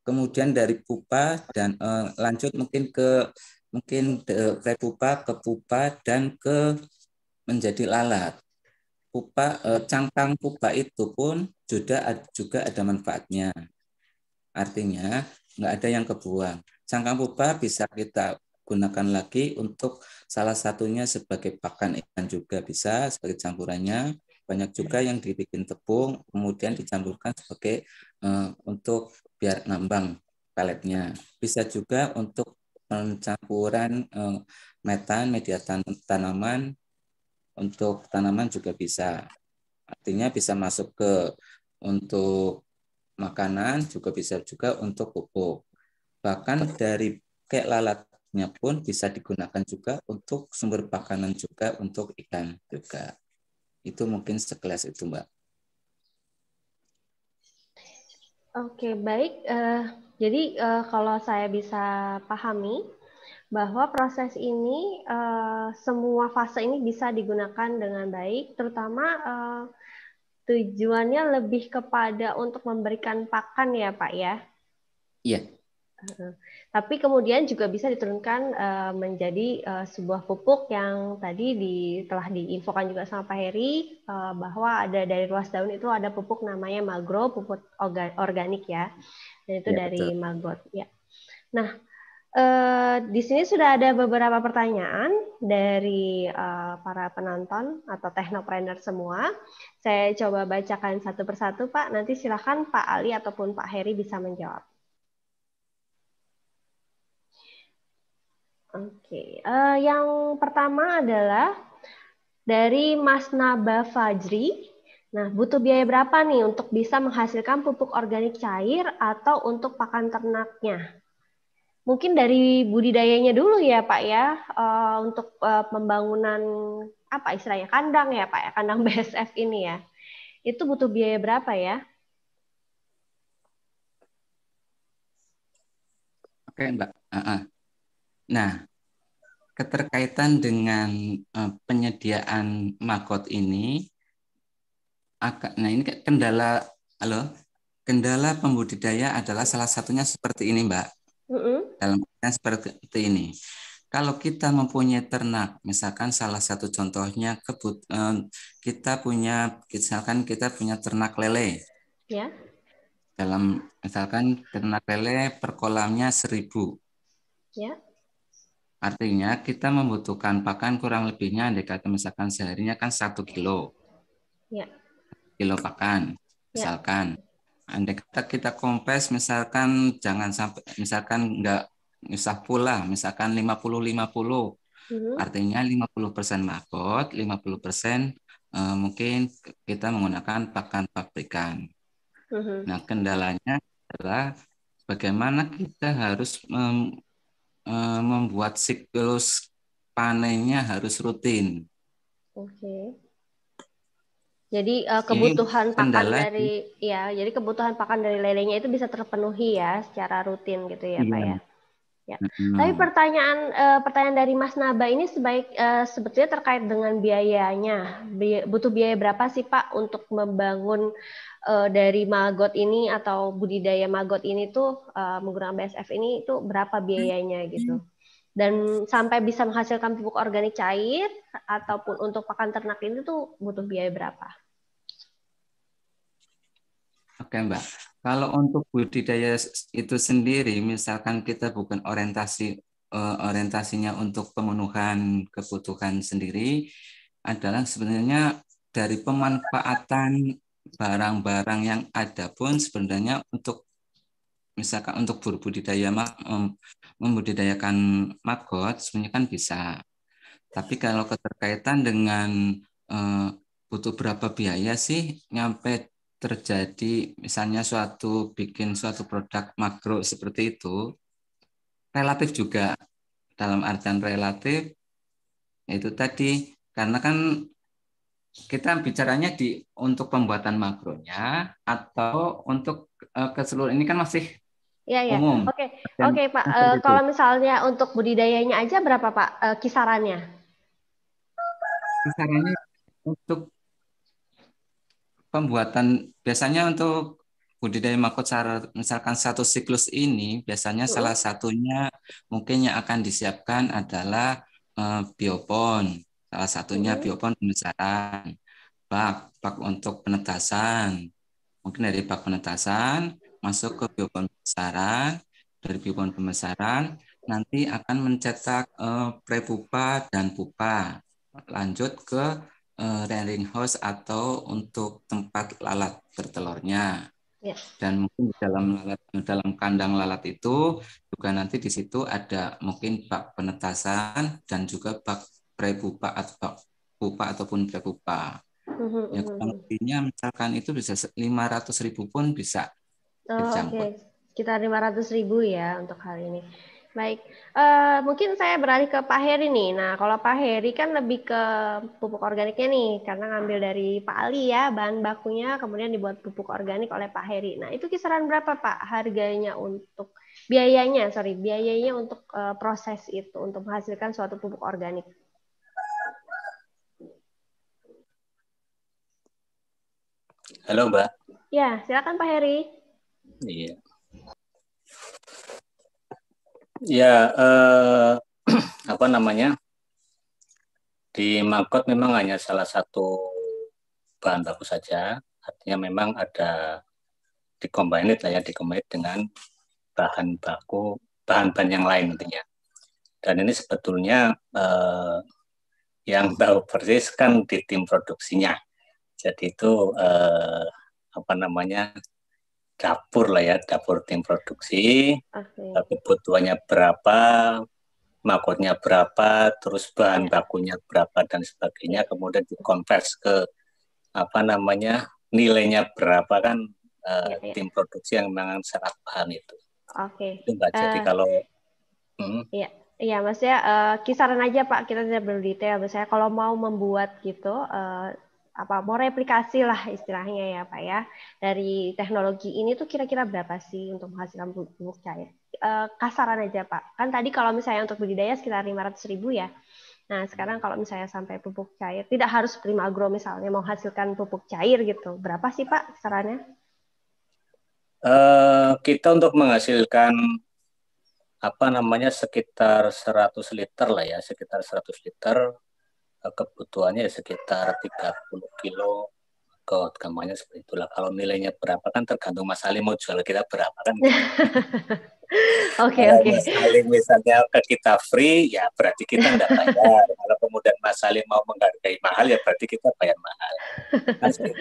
kemudian dari pupa dan uh, lanjut mungkin ke mungkin eh, ke pupa ke pupa dan ke menjadi lalat. Pupa uh, cangkang pupa itu pun juga juga ada manfaatnya. Artinya nggak ada yang kebuang. Cangkang pupa bisa kita gunakan lagi untuk salah satunya sebagai pakan ikan juga bisa sebagai campurannya banyak juga yang dibikin tepung kemudian dicampurkan sebagai Eh, untuk biar nambang peletnya. Bisa juga untuk pencampuran eh, metan media tan tanaman untuk tanaman juga bisa. Artinya bisa masuk ke untuk makanan juga bisa juga untuk pupuk. Bahkan dari kayak lalatnya pun bisa digunakan juga untuk sumber pakanan juga untuk ikan juga. Itu mungkin sekelas itu, Mbak. Oke, baik. Uh, jadi uh, kalau saya bisa pahami bahwa proses ini uh, semua fase ini bisa digunakan dengan baik, terutama uh, tujuannya lebih kepada untuk memberikan pakan ya, Pak ya. Iya. Tapi kemudian juga bisa diturunkan eh, menjadi eh, sebuah pupuk yang tadi di, telah diinfokan juga sama Pak Heri eh, bahwa ada dari ruas daun itu ada pupuk namanya magro pupuk organik ya. Dan itu ya, dari betul. magot ya. Nah, di sini sudah ada beberapa pertanyaan dari para penonton atau teknopreneur semua. Saya coba bacakan satu persatu Pak. Nanti silahkan Pak Ali ataupun Pak Heri bisa menjawab. Oke, okay. uh, eh, yang pertama adalah dari Mas Naba Fajri. Nah, butuh biaya berapa nih untuk bisa menghasilkan pupuk organik cair atau untuk pakan ternaknya? Mungkin dari budidayanya dulu ya, Pak ya, uh, untuk uh, pembangunan apa istilahnya kandang ya, Pak ya, kandang [laughs] BSF ini ya. Itu butuh biaya berapa ya? Oke, Mbak. Uh ah, -huh. Ah. Nah, keterkaitan dengan uh, penyediaan makot ini nah ini kendala halo kendala pembudidaya adalah salah satunya seperti ini Mbak Uh-uh. dalam seperti ini kalau kita mempunyai ternak misalkan salah satu contohnya kebut eh, kita punya misalkan kita punya ternak lele ya dalam misalkan ternak lele per kolamnya seribu ya Artinya kita membutuhkan pakan kurang lebihnya andai kata misalkan seharinya kan satu kilo. Ya. Kilo pakan, ya. misalkan. Ya. Andai kata kita kompres misalkan jangan sampai misalkan nggak usah pula misalkan 50 50. Uhum. Artinya 50% mabot, 50% persen eh, mungkin kita menggunakan pakan pabrikan. Uhum. Nah, kendalanya adalah bagaimana kita harus um, Eh, membuat siklus panennya harus rutin. Oke. Okay. Jadi uh, kebutuhan Ini pakan dari ya, jadi kebutuhan pakan dari lelenya itu bisa terpenuhi ya secara rutin gitu ya, iya. Pak ya. Ya. Hmm. Tapi pertanyaan uh, pertanyaan dari Mas Naba ini sebaik uh, sebetulnya terkait dengan biayanya. Biaya, butuh biaya berapa sih Pak untuk membangun uh, dari maggot ini atau budidaya maggot ini tuh uh, menggunakan BSF ini itu berapa biayanya gitu? Dan sampai bisa menghasilkan pupuk organik cair ataupun untuk pakan ternak ini tuh butuh biaya berapa? Oke Mbak, kalau untuk budidaya itu sendiri, misalkan kita bukan orientasi eh, orientasinya untuk pemenuhan kebutuhan sendiri adalah sebenarnya dari pemanfaatan barang-barang yang ada pun sebenarnya untuk misalkan untuk berbudidaya membudidayakan maggot sebenarnya kan bisa. Tapi kalau keterkaitan dengan uh, butuh berapa biaya sih nyampe terjadi misalnya suatu bikin suatu produk makro seperti itu relatif juga dalam artian relatif itu tadi karena kan kita bicaranya di untuk pembuatan makronya atau untuk uh, eh, keseluruhan ini kan masih Ya ya. Umum. Oke. Okay. Oke, okay, Pak. Uh, kalau misalnya untuk budidayanya aja berapa, Pak? Uh, kisarannya? Kisarannya untuk pembuatan biasanya untuk budidaya makut misalkan satu siklus ini biasanya Betul. salah satunya mungkin yang akan disiapkan adalah uh, biopon. Salah satunya Betul. biopon pembesaran, bak bak untuk penetasan. Mungkin dari bak penetasan masuk ke biopon pembesaran, dari biopon pembesaran nanti akan mencetak pre eh, prepupa dan pupa. Lanjut ke uh, house atau untuk tempat lalat bertelurnya. Ya. Dan mungkin di dalam lalat, dalam kandang lalat itu juga nanti di situ ada mungkin bak penetasan dan juga bak prepupa atau bak pupa ataupun prepupa. Mm-hmm. Ya, mm-hmm. kurang misalkan itu bisa 500 ribu pun bisa oh, Oke, Okay. Kita 500 ribu ya untuk hal ini. Baik, uh, mungkin saya beralih ke Pak Heri nih. Nah, kalau Pak Heri kan lebih ke pupuk organiknya nih, karena ngambil dari Pak Ali ya, bahan bakunya kemudian dibuat pupuk organik oleh Pak Heri. Nah, itu kisaran berapa Pak harganya untuk biayanya, sorry, biayanya untuk uh, proses itu, untuk menghasilkan suatu pupuk organik? Halo Mbak. Ya, silakan Pak Heri. Iya. Ya, eh, [clears throat] apa namanya? Di Makot memang hanya salah satu bahan baku saja. Artinya memang ada dikombinasi lah ya, dikombinasi dengan bahan baku, bahan-bahan yang lain intinya. Dan ini sebetulnya eh, yang tahu persis kan di tim produksinya. Jadi itu eh, apa namanya dapur lah ya, dapur tim produksi. Okay. Kebutuhannya berapa, makotnya berapa, terus bahan iya. bakunya berapa dan sebagainya, kemudian dikonvers ke apa namanya nilainya berapa kan uh, eh, yeah, yeah. tim produksi yang memang sangat bahan itu. Oke. Okay. Itu Jadi eh, kalau Iya, hmm. iya, iya maksudnya uh, kisaran aja Pak, kita tidak perlu detail. Misalnya kalau mau membuat gitu uh, apa mau replikasi lah istilahnya ya Pak ya dari teknologi ini tuh kira-kira berapa sih untuk menghasilkan pupuk cair ya? e, kasaran aja Pak kan tadi kalau misalnya untuk budidaya sekitar lima ratus ribu ya nah sekarang kalau misalnya sampai pupuk cair tidak harus prima agro misalnya hasilkan pupuk cair gitu berapa sih Pak kasarannya e, kita untuk menghasilkan apa namanya sekitar 100 liter lah ya sekitar 100 liter Eh, kebutuhannya ya sekitar 30 kilo kot kamarnya seperti itulah kalau nilainya berapa kan tergantung Mas Ali mau jual kita berapa kan [laughs] Oke okay, oke. Okay. Mas Salim misalnya ke kita free, ya berarti kita nggak bayar. Kalau kemudian Mas Salim mau menghargai mahal, ya berarti kita bayar mahal. gitu.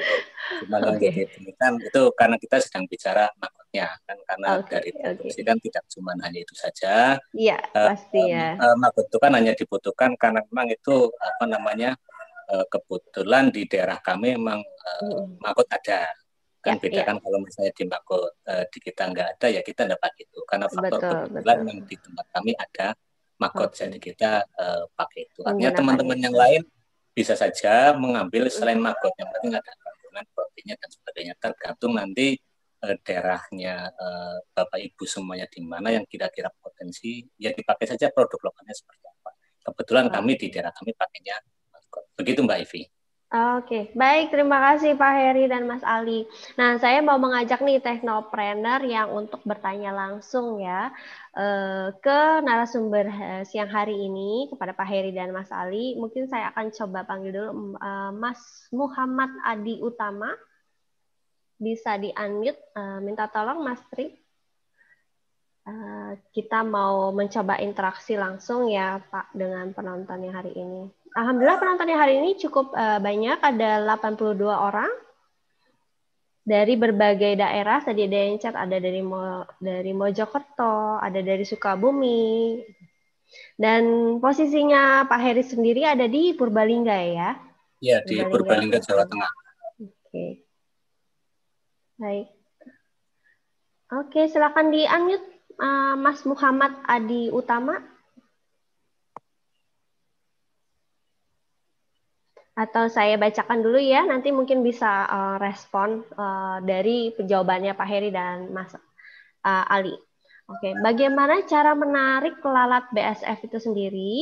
Cuma okay. gitu. kan itu karena kita sedang bicara makronya kan karena okay, dari produksi okay. kan tidak cuma hanya itu saja. Iya uh, pasti ya. Um, uh, itu kan hanya dibutuhkan karena memang itu apa namanya uh, kebetulan di daerah kami memang uh, mm. makot ada kan ya, beda ya. kan kalau misalnya di Mbako eh, di kita nggak ada ya kita dapat itu karena faktor kebetulan yang di tempat kami ada makot oh. jadi kita eh, pakai itu artinya teman-teman yang lain bisa saja mengambil selain makot yang penting ada kandungan proteinnya dan sebagainya tergantung nanti eh, daerahnya eh, bapak ibu semuanya di mana yang kira-kira potensi ya dipakai saja produk lokalnya seperti apa kebetulan oh. kami di daerah kami pakainya makot begitu mbak Ivi Oke, baik. Terima kasih Pak Heri dan Mas Ali. Nah, saya mau mengajak nih teknopreneur yang untuk bertanya langsung ya eh, ke narasumber eh, siang hari ini kepada Pak Heri dan Mas Ali. Mungkin saya akan coba panggil dulu eh, Mas Muhammad Adi Utama. Bisa di-unmute. Minta tolong Mas Tri. Kita mau mencoba interaksi langsung ya Pak dengan penonton yang hari ini. Alhamdulillah penontonnya hari ini cukup uh, banyak, ada 82 orang dari berbagai daerah. Tadi ada yang chat, ada dari Mo, dari Mojokerto, ada dari Sukabumi, dan posisinya Pak Heri sendiri ada di Purbalingga ya? Iya di Purbalingga, Jawa Tengah. Oke, baik. Oke, okay, silakan di unmute uh, Mas Muhammad Adi Utama. atau saya bacakan dulu ya nanti mungkin bisa uh, respon uh, dari jawabannya Pak Heri dan Mas uh, Ali. Oke, okay. bagaimana cara menarik lalat BSF itu sendiri?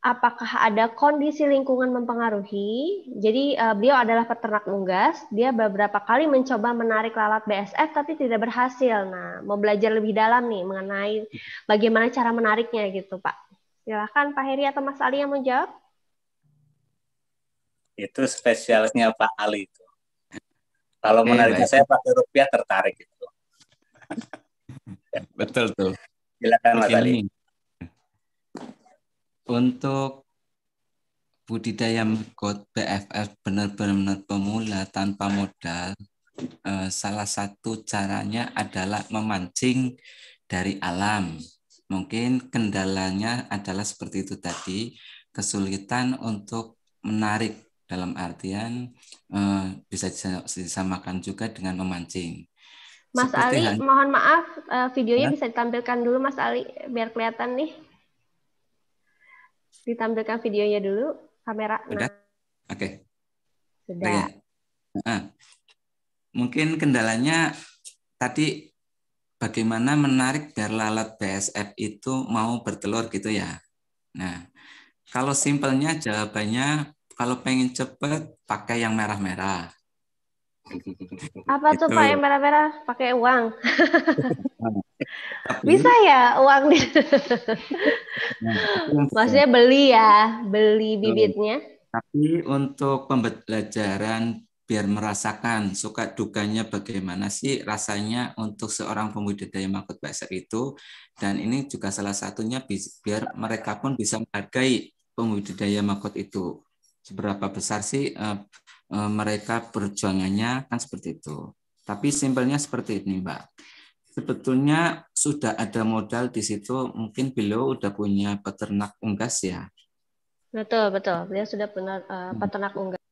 Apakah ada kondisi lingkungan mempengaruhi? Jadi uh, beliau adalah peternak unggas, dia beberapa kali mencoba menarik lalat BSF tapi tidak berhasil. Nah, mau belajar lebih dalam nih mengenai bagaimana cara menariknya gitu, Pak. Silahkan Pak Heri atau Mas Ali yang menjawab. Itu spesialnya Pak Ali itu. Kalau menarik eh, saya pakai rupiah tertarik itu. [laughs] Betul tuh. Silakan Mas Ali. Untuk budidaya magot BFF benar-benar pemula tanpa modal, eh, salah satu caranya adalah memancing dari alam. Mungkin kendalanya adalah seperti itu tadi, kesulitan untuk menarik dalam artian uh, bisa disamakan juga dengan memancing. Mas Seperti Ali, hal... mohon maaf eh, videonya nah. bisa ditampilkan dulu Mas Ali biar kelihatan nih. Ditampilkan videonya dulu kamera. Sudah? Nah. Oke. Okay. Sudah. Nah, mungkin kendalanya tadi bagaimana menarik biar lalat BSF itu mau bertelur gitu ya. Nah, kalau simpelnya jawabannya kalau pengen cepet, pakai yang merah-merah. Apa tuh gitu. Pak yang merah-merah? Pakai uang. Tapi, Bisa ya uang. di. Nah, Maksudnya beli ya, beli bibitnya. Tapi untuk pembelajaran biar merasakan suka dukanya bagaimana sih rasanya untuk seorang pembudidaya makot basah itu dan ini juga salah satunya biar mereka pun bisa menghargai pembudidaya makot itu seberapa besar sih uh, uh, mereka perjuangannya kan seperti itu. Tapi simpelnya seperti ini, Mbak. Sebetulnya sudah ada modal di situ, mungkin beliau udah punya peternak unggas ya. Betul, betul. Beliau sudah punya uh, peternak unggas.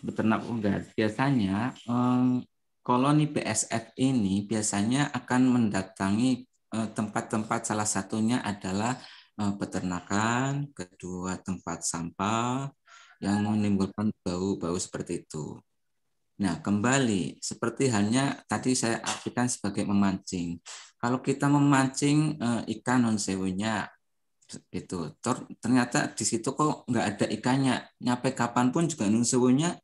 Peternak unggas. Biasanya um, koloni PSF ini biasanya akan mendatangi tempat-tempat uh, salah satunya adalah uh, peternakan, kedua tempat sampah, yang ah. menimbulkan bau-bau seperti itu. Nah, kembali seperti halnya tadi saya artikan sebagai memancing. Kalau kita memancing e, ikan non sewunya itu ternyata di situ kok nggak ada ikannya. Nyampe kapan pun juga non sewunya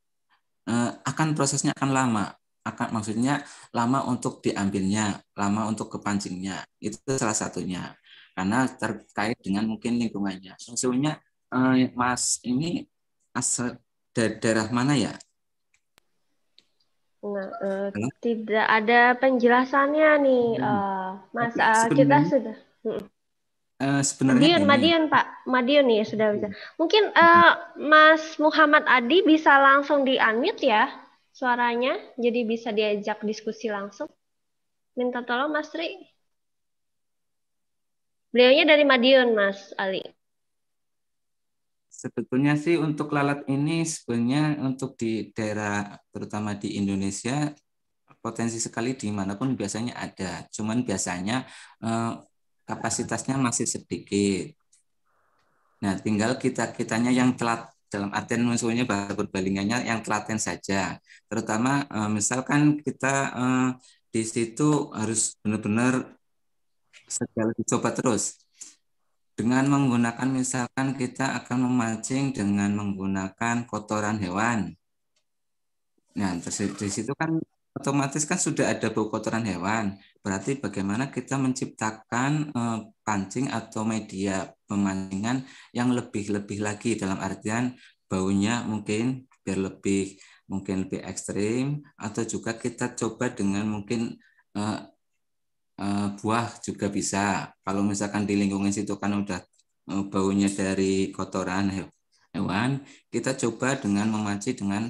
e, eh, akan prosesnya akan lama. Akan maksudnya lama untuk diambilnya, lama untuk kepancingnya. Itu salah satunya. Karena terkait dengan mungkin lingkungannya. Non sewunya eh, Mas ini asal dari daerah mana ya? Nah, uh, tidak ada penjelasannya nih, hmm. uh, Mas. Uh, kita sudah. Uh, sebenarnya Madiun, ini. Madiun Pak, Madiun ya sudah bisa. Hmm. Mungkin uh, Mas Muhammad Adi bisa langsung di unmute ya suaranya, jadi bisa diajak diskusi langsung. Minta tolong Mas Tri. Beliaunya dari Madiun, Mas Ali. Sebetulnya sih untuk lalat ini sebenarnya untuk di daerah terutama di Indonesia potensi sekali dimanapun biasanya ada. Cuman biasanya eh, kapasitasnya masih sedikit. Nah, tinggal kita kitanya yang telat dalam artian musuhnya bahasa berbalingannya yang telaten saja. Terutama eh, misalkan kita eh, di situ harus benar-benar segala dicoba terus dengan menggunakan misalkan kita akan memancing dengan menggunakan kotoran hewan. Nah, di situ kan otomatis kan sudah ada bau kotoran hewan. Berarti bagaimana kita menciptakan eh, pancing atau media pemancingan yang lebih-lebih lagi dalam artian baunya mungkin biar lebih mungkin lebih ekstrim atau juga kita coba dengan mungkin eh, Eh, buah juga bisa. Kalau misalkan di lingkungan situ kan udah eh, baunya dari kotoran hewan, kita coba dengan memancing dengan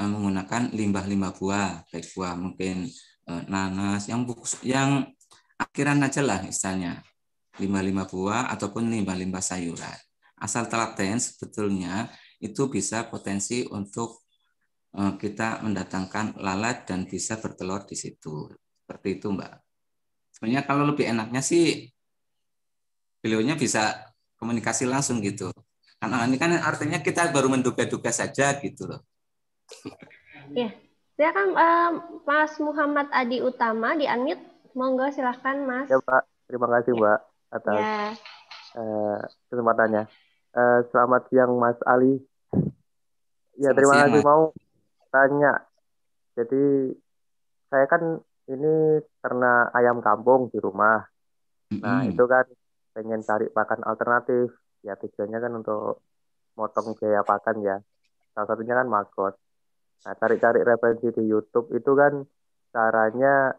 eh, menggunakan limbah-limbah buah, baik buah mungkin nanas yang yang akhiran aja lah misalnya limbah-limbah buah ataupun limbah-limbah sayuran. Asal telaten sebetulnya itu bisa potensi untuk kita mendatangkan lalat dan bisa bertelur di situ. Seperti itu, Mbak sebenarnya kalau lebih enaknya sih beliaunya bisa komunikasi langsung gitu. Karena ini kan artinya kita baru menduga-duga saja gitu loh. Iya. Ya, saya um, Mas Muhammad Adi Utama di unmute. Monggo silahkan Mas. Ya Pak, terima kasih Mbak atas ya. uh, kesempatannya. Uh, selamat siang Mas Ali. Ya selamat terima siang, kasih Mas. mau tanya. Jadi saya kan ini karena ayam kampung di rumah. Nah, itu kan pengen cari pakan alternatif. Ya tujuannya kan untuk motong biaya pakan ya. Salah satunya kan maggot. Nah, cari-cari referensi di YouTube itu kan caranya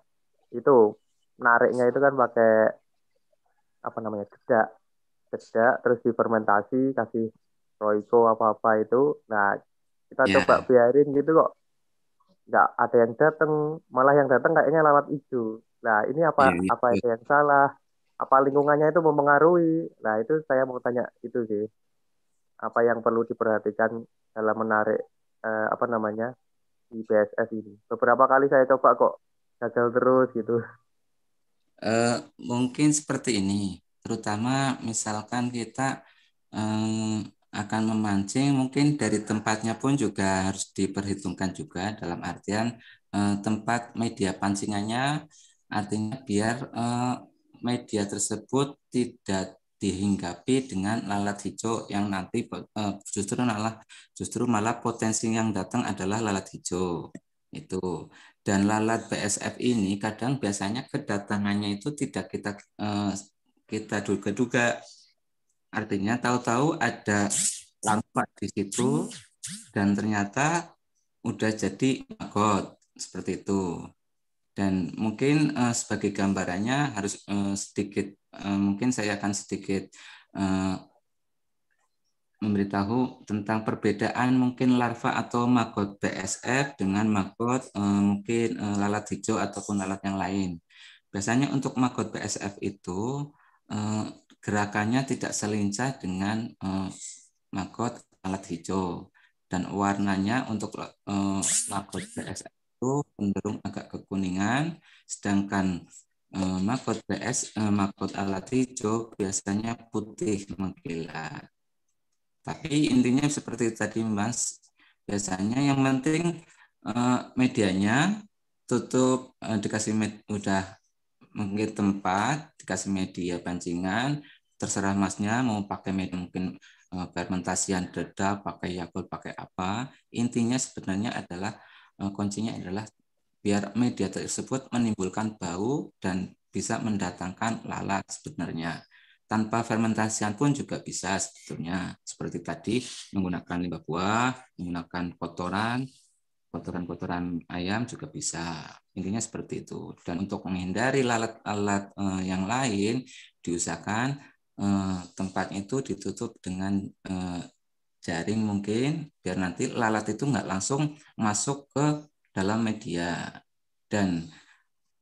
itu nariknya itu kan pakai apa namanya? jedak. Jedak terus difermentasi kasih roiko apa-apa itu. Nah, kita iya. coba biarin gitu kok nggak ada yang datang malah yang datang kayaknya lewat hijau nah ini apa ya, apa iya. itu yang salah apa lingkungannya itu mempengaruhi nah itu saya mau tanya itu sih apa yang perlu diperhatikan dalam menarik eh, apa namanya di bss ini beberapa kali saya coba kok gagal terus gitu eh, mungkin seperti ini terutama misalkan kita eh, akan memancing mungkin dari tempatnya pun juga harus diperhitungkan juga dalam artian eh, tempat media pancingannya artinya biar eh, media tersebut tidak dihinggapi dengan lalat hijau yang nanti eh, justru malah justru malah potensi yang datang adalah lalat hijau itu dan lalat BSF ini kadang biasanya kedatangannya itu tidak kita eh, kita duga-duga Artinya tahu-tahu ada langkah di situ dan ternyata udah jadi magot seperti itu. Dan mungkin uh, sebagai gambarannya harus uh, sedikit uh, mungkin saya akan sedikit memberitahu tentang perbedaan mungkin larva atau maggot BSF dengan maggot mungkin lalat hijau ataupun lalat yang lain. Biasanya untuk maggot BSF itu gerakannya tidak selincah dengan eh, makot alat hijau dan warnanya untuk eh, makot BS itu cenderung agak kekuningan sedangkan eh, makot BS eh, makot alat hijau biasanya putih mengkilat tapi intinya seperti tadi Mas biasanya yang penting eh, medianya tutup eh, dikasih med, udah mungkin tempat dikasih media pancingan terserah masnya mau pakai media mungkin eh, fermentasian dedak pakai yakult pakai apa intinya sebenarnya adalah eh, kuncinya adalah biar media tersebut menimbulkan bau dan bisa mendatangkan lalat sebenarnya tanpa fermentasian pun juga bisa sebetulnya seperti tadi menggunakan limbah buah menggunakan kotoran kotoran-kotoran ayam juga bisa. Intinya seperti itu. Dan untuk menghindari lalat-lalat eh, yang lain, diusahakan eh, tempat itu ditutup dengan eh, jaring mungkin biar nanti lalat itu nggak langsung masuk ke dalam media. Dan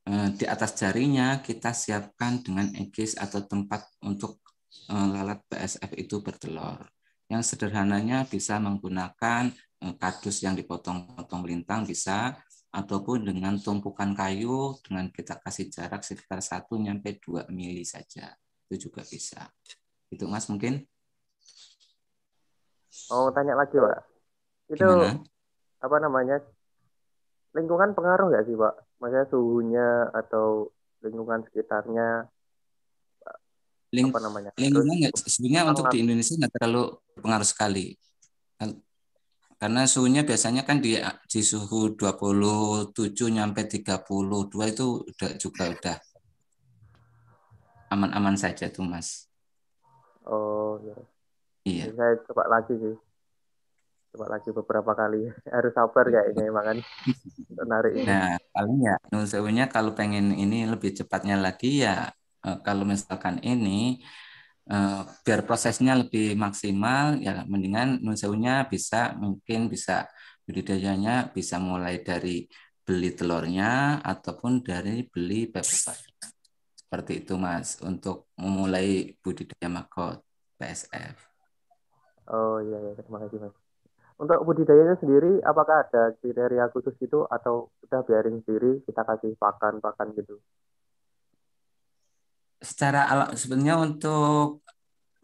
di atas jarinya kita siapkan dengan egis atau tempat untuk lalat PSF itu bertelur. Yang sederhananya bisa menggunakan Eh, kardus yang dipotong-potong melintang bisa ataupun dengan tumpukan kayu dengan kita kasih jarak sekitar 1 sampai 2 mili saja. Itu juga bisa. Itu Mas mungkin? oh, tanya lagi, Pak. Itu Gimana? apa namanya? Lingkungan pengaruh nggak sih, Pak? Maksudnya suhunya atau lingkungan sekitarnya Ling apa namanya? Lingkungan sebenarnya untuk di Indonesia nggak terlalu pengaruh sekali karena suhunya biasanya kan di, di suhu 27 nyampe 32 itu udah juga udah aman-aman saja tuh Mas. Oh ya. Iya. iya. saya coba lagi sih. Coba lagi beberapa kali. [laughs] Harus sabar kayaknya emang kan menarik. Nah, paling ya suhunya kalau pengen ini lebih cepatnya lagi ya eh, kalau misalkan ini Eh, biar prosesnya lebih maksimal ya mendingan nusaunya bisa mungkin bisa budidayanya bisa mulai dari beli telurnya ataupun dari beli bebek seperti itu mas untuk memulai budidaya makot PSF oh iya, iya terima kasih mas untuk budidayanya sendiri apakah ada kriteria khusus itu atau sudah biarin sendiri kita kasih pakan pakan gitu secara alam sebenarnya untuk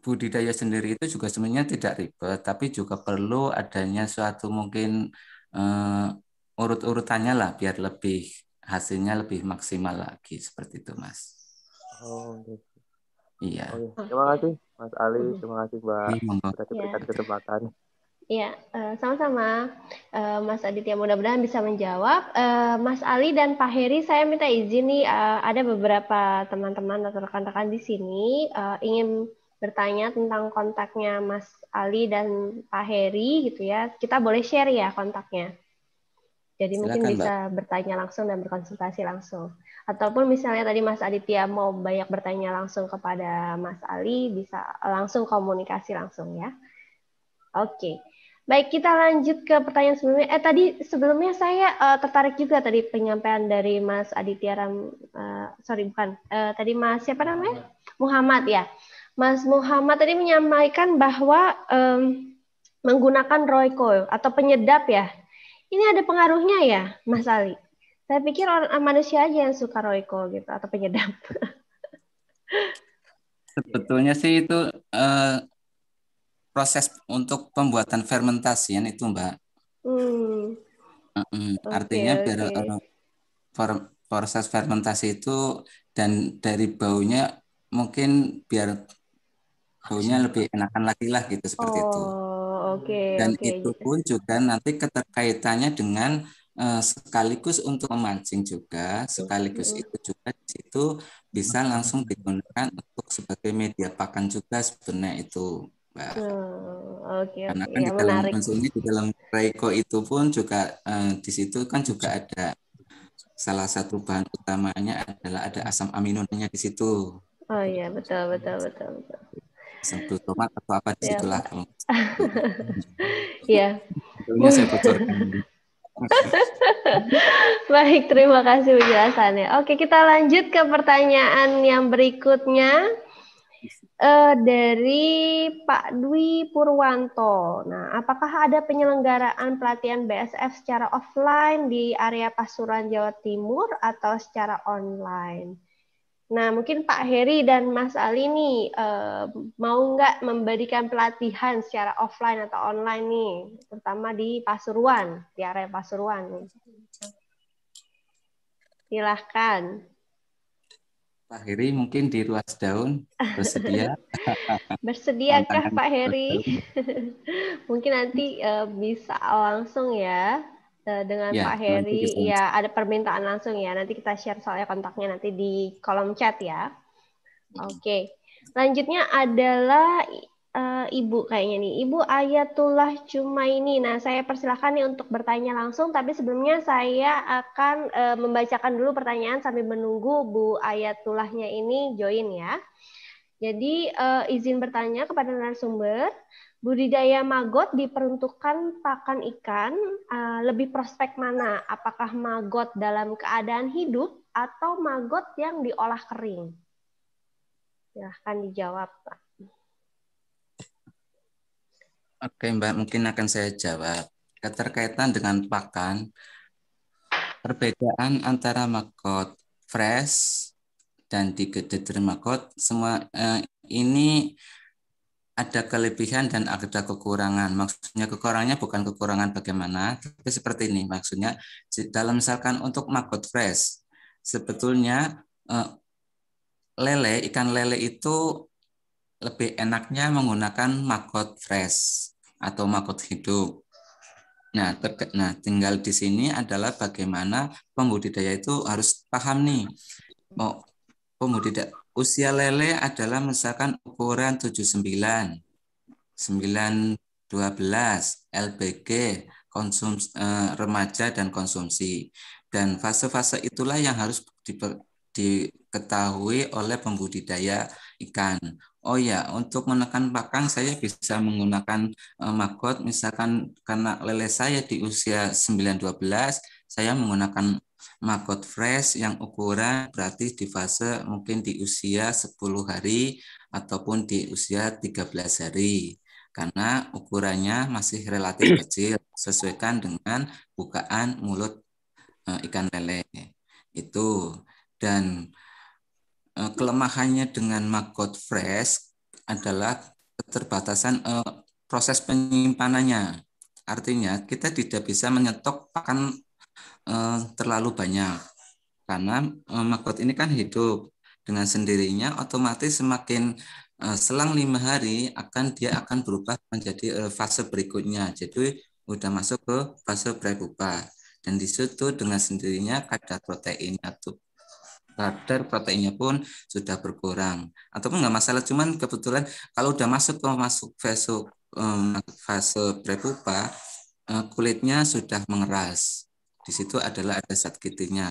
budidaya sendiri itu juga sebenarnya tidak ribet, tapi juga perlu adanya suatu mungkin uh, urut-urutannya lah biar lebih hasilnya lebih maksimal lagi seperti itu, Mas. Oh, gitu. Iya. oke. Oh, iya. terima kasih Mas Ali, terima kasih Mbak. Terima iya, iya. kasih kesempatan. Ya sama-sama eh, Mas Aditya. Mudah-mudahan bisa menjawab. Eh, Mas Ali dan Pak Heri, saya minta izin nih. ada beberapa teman-teman atau rekan-rekan di sini ingin bertanya tentang kontaknya Mas Ali dan Pak Heri, gitu ya. Kita boleh share ya kontaknya. Jadi Silakan, mungkin bisa Mbak. bertanya langsung dan berkonsultasi langsung. Ataupun misalnya tadi Mas Aditya mau banyak bertanya langsung kepada Mas Ali, bisa langsung komunikasi langsung ya. Oke. Okay. Baik, kita lanjut ke pertanyaan sebelumnya. Eh tadi sebelumnya saya uh, tertarik juga tadi penyampaian dari Mas Aditya Ram, uh, sorry bukan, uh, tadi Mas siapa namanya? Muhammad ya. Mas Muhammad tadi menyampaikan bahwa um, menggunakan Royco atau penyedap ya. Ini ada pengaruhnya ya, Mas Ali. Saya pikir orang manusia aja yang suka Royco gitu atau penyedap. [laughs] Sebetulnya sih itu uh, proses untuk pembuatan fermentasi fermentasian itu mbak. Hmm. Okay, Artinya okay. Biar, eh, proses fermentasi itu dan dari baunya mungkin biar baunya lebih enakan lagi lah gitu seperti oh, itu. Okay, dan okay. itu pun juga nanti keterkaitannya dengan uh, sekaligus untuk memancing juga, sekaligus hmm. itu juga itu bisa langsung digunakan untuk sebagai media pakan juga sebenarnya itu. Nah. Hmm, oke, Oh, okay, Karena kan ya, di dalam di dalam Reiko itu pun juga eh, di situ kan juga ada salah satu bahan utamanya adalah ada asam aminonya di situ. Oh iya betul betul betul betul. Asam glutamat atau apa di iya. situlah. [laughs] Iya. saya [laughs] Baik, terima kasih penjelasannya. Oke, kita lanjut ke pertanyaan yang berikutnya uh, dari Pak Dwi Purwanto. Nah, apakah ada penyelenggaraan pelatihan BSF secara offline di area Pasuruan Jawa Timur atau secara online? Nah, mungkin Pak Heri dan Mas Ali nih uh, mau nggak memberikan pelatihan secara offline atau online nih, terutama di Pasuruan, di area Pasuruan nih. Silahkan. Pak Heri mungkin di ruas daun bersedia. [laughs] Bersediakah Pak Heri? [laughs] mungkin nanti uh, bisa langsung ya eh, dengan ya, Pak Heri. Ya, ada permintaan langsung ya. Nanti kita share soalnya kontaknya nanti di kolom chat ya. Oke. Okay. Lanjutnya adalah uh, Ibu kayaknya nih. Ibu Ayatullah cuma ini. Nah, saya persilahkan nih untuk bertanya langsung, tapi sebelumnya saya akan uh, membacakan dulu pertanyaan sambil menunggu Bu Ayatullahnya ini join ya. Jadi uh, izin bertanya kepada narasumber, budidaya magot diperuntukkan pakan ikan uh, lebih prospek mana? Apakah magot dalam keadaan hidup atau magot yang diolah kering? Silahkan dijawab, Pak. Oke Mbak, mungkin akan saya jawab. Keterkaitan dengan pakan, perbedaan antara makot fresh dan digededer makot, semua eh, ini ada kelebihan dan ada kekurangan. Maksudnya kekurangannya bukan kekurangan bagaimana, tapi seperti ini maksudnya. Dalam misalkan untuk makot fresh, sebetulnya eh, lele, ikan lele itu lebih enaknya menggunakan makot fresh atau makot hidup. Nah, ter, nah tinggal di sini adalah bagaimana pembudidaya itu harus paham nih. Oh, pembudidaya usia lele adalah misalkan ukuran 79 9 12 LBG konsumsi eh, remaja dan konsumsi. Dan fase-fase itulah yang harus diper, diketahui oleh pembudidaya ikan Oh ya, untuk menekan belakang saya bisa menggunakan uh, eh, magot misalkan karena lele saya di usia 912 saya menggunakan magot fresh yang ukuran berarti di fase mungkin di usia 10 hari ataupun di usia 13 hari karena ukurannya masih relatif [clears throat] kecil sesuaikan dengan bukaan mulut uh, ikan lele itu dan Eh, kelemahannya dengan maggot fresh adalah keterbatasan uh, proses penyimpanannya. Artinya kita tidak bisa menyetok pakan uh, terlalu banyak karena uh, maggot ini kan hidup dengan sendirinya otomatis semakin uh, selang lima hari akan dia akan berubah menjadi uh, fase berikutnya. Jadi udah masuk ke fase prekupa dan disitu dengan sendirinya kadar protein atau kadar proteinnya pun sudah berkurang ataupun nggak masalah cuman kebetulan kalau udah masuk ke masuk fase um, fase prepupa uh, kulitnya sudah mengeras di situ adalah ada zat kitinnya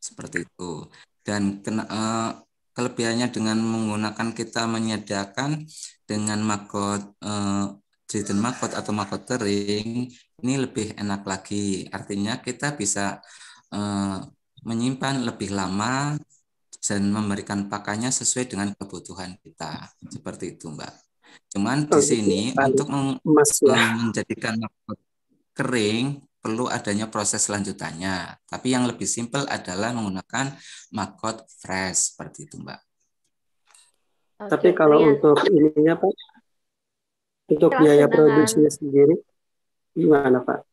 seperti itu dan kena, uh, kelebihannya dengan menggunakan kita menyediakan dengan makot uh, makot atau makot kering ini lebih enak lagi artinya kita bisa uh, menyimpan lebih lama dan memberikan pakannya sesuai dengan kebutuhan kita. Seperti itu, Mbak. Cuman di sini untuk meng menjadikan kering perlu adanya proses lanjutannya. Tapi yang lebih simpel adalah menggunakan makot fresh seperti itu, Mbak. Okay, Tapi kalau ya. untuk ininya Pak, untuk biaya produksinya sendiri gimana Pak?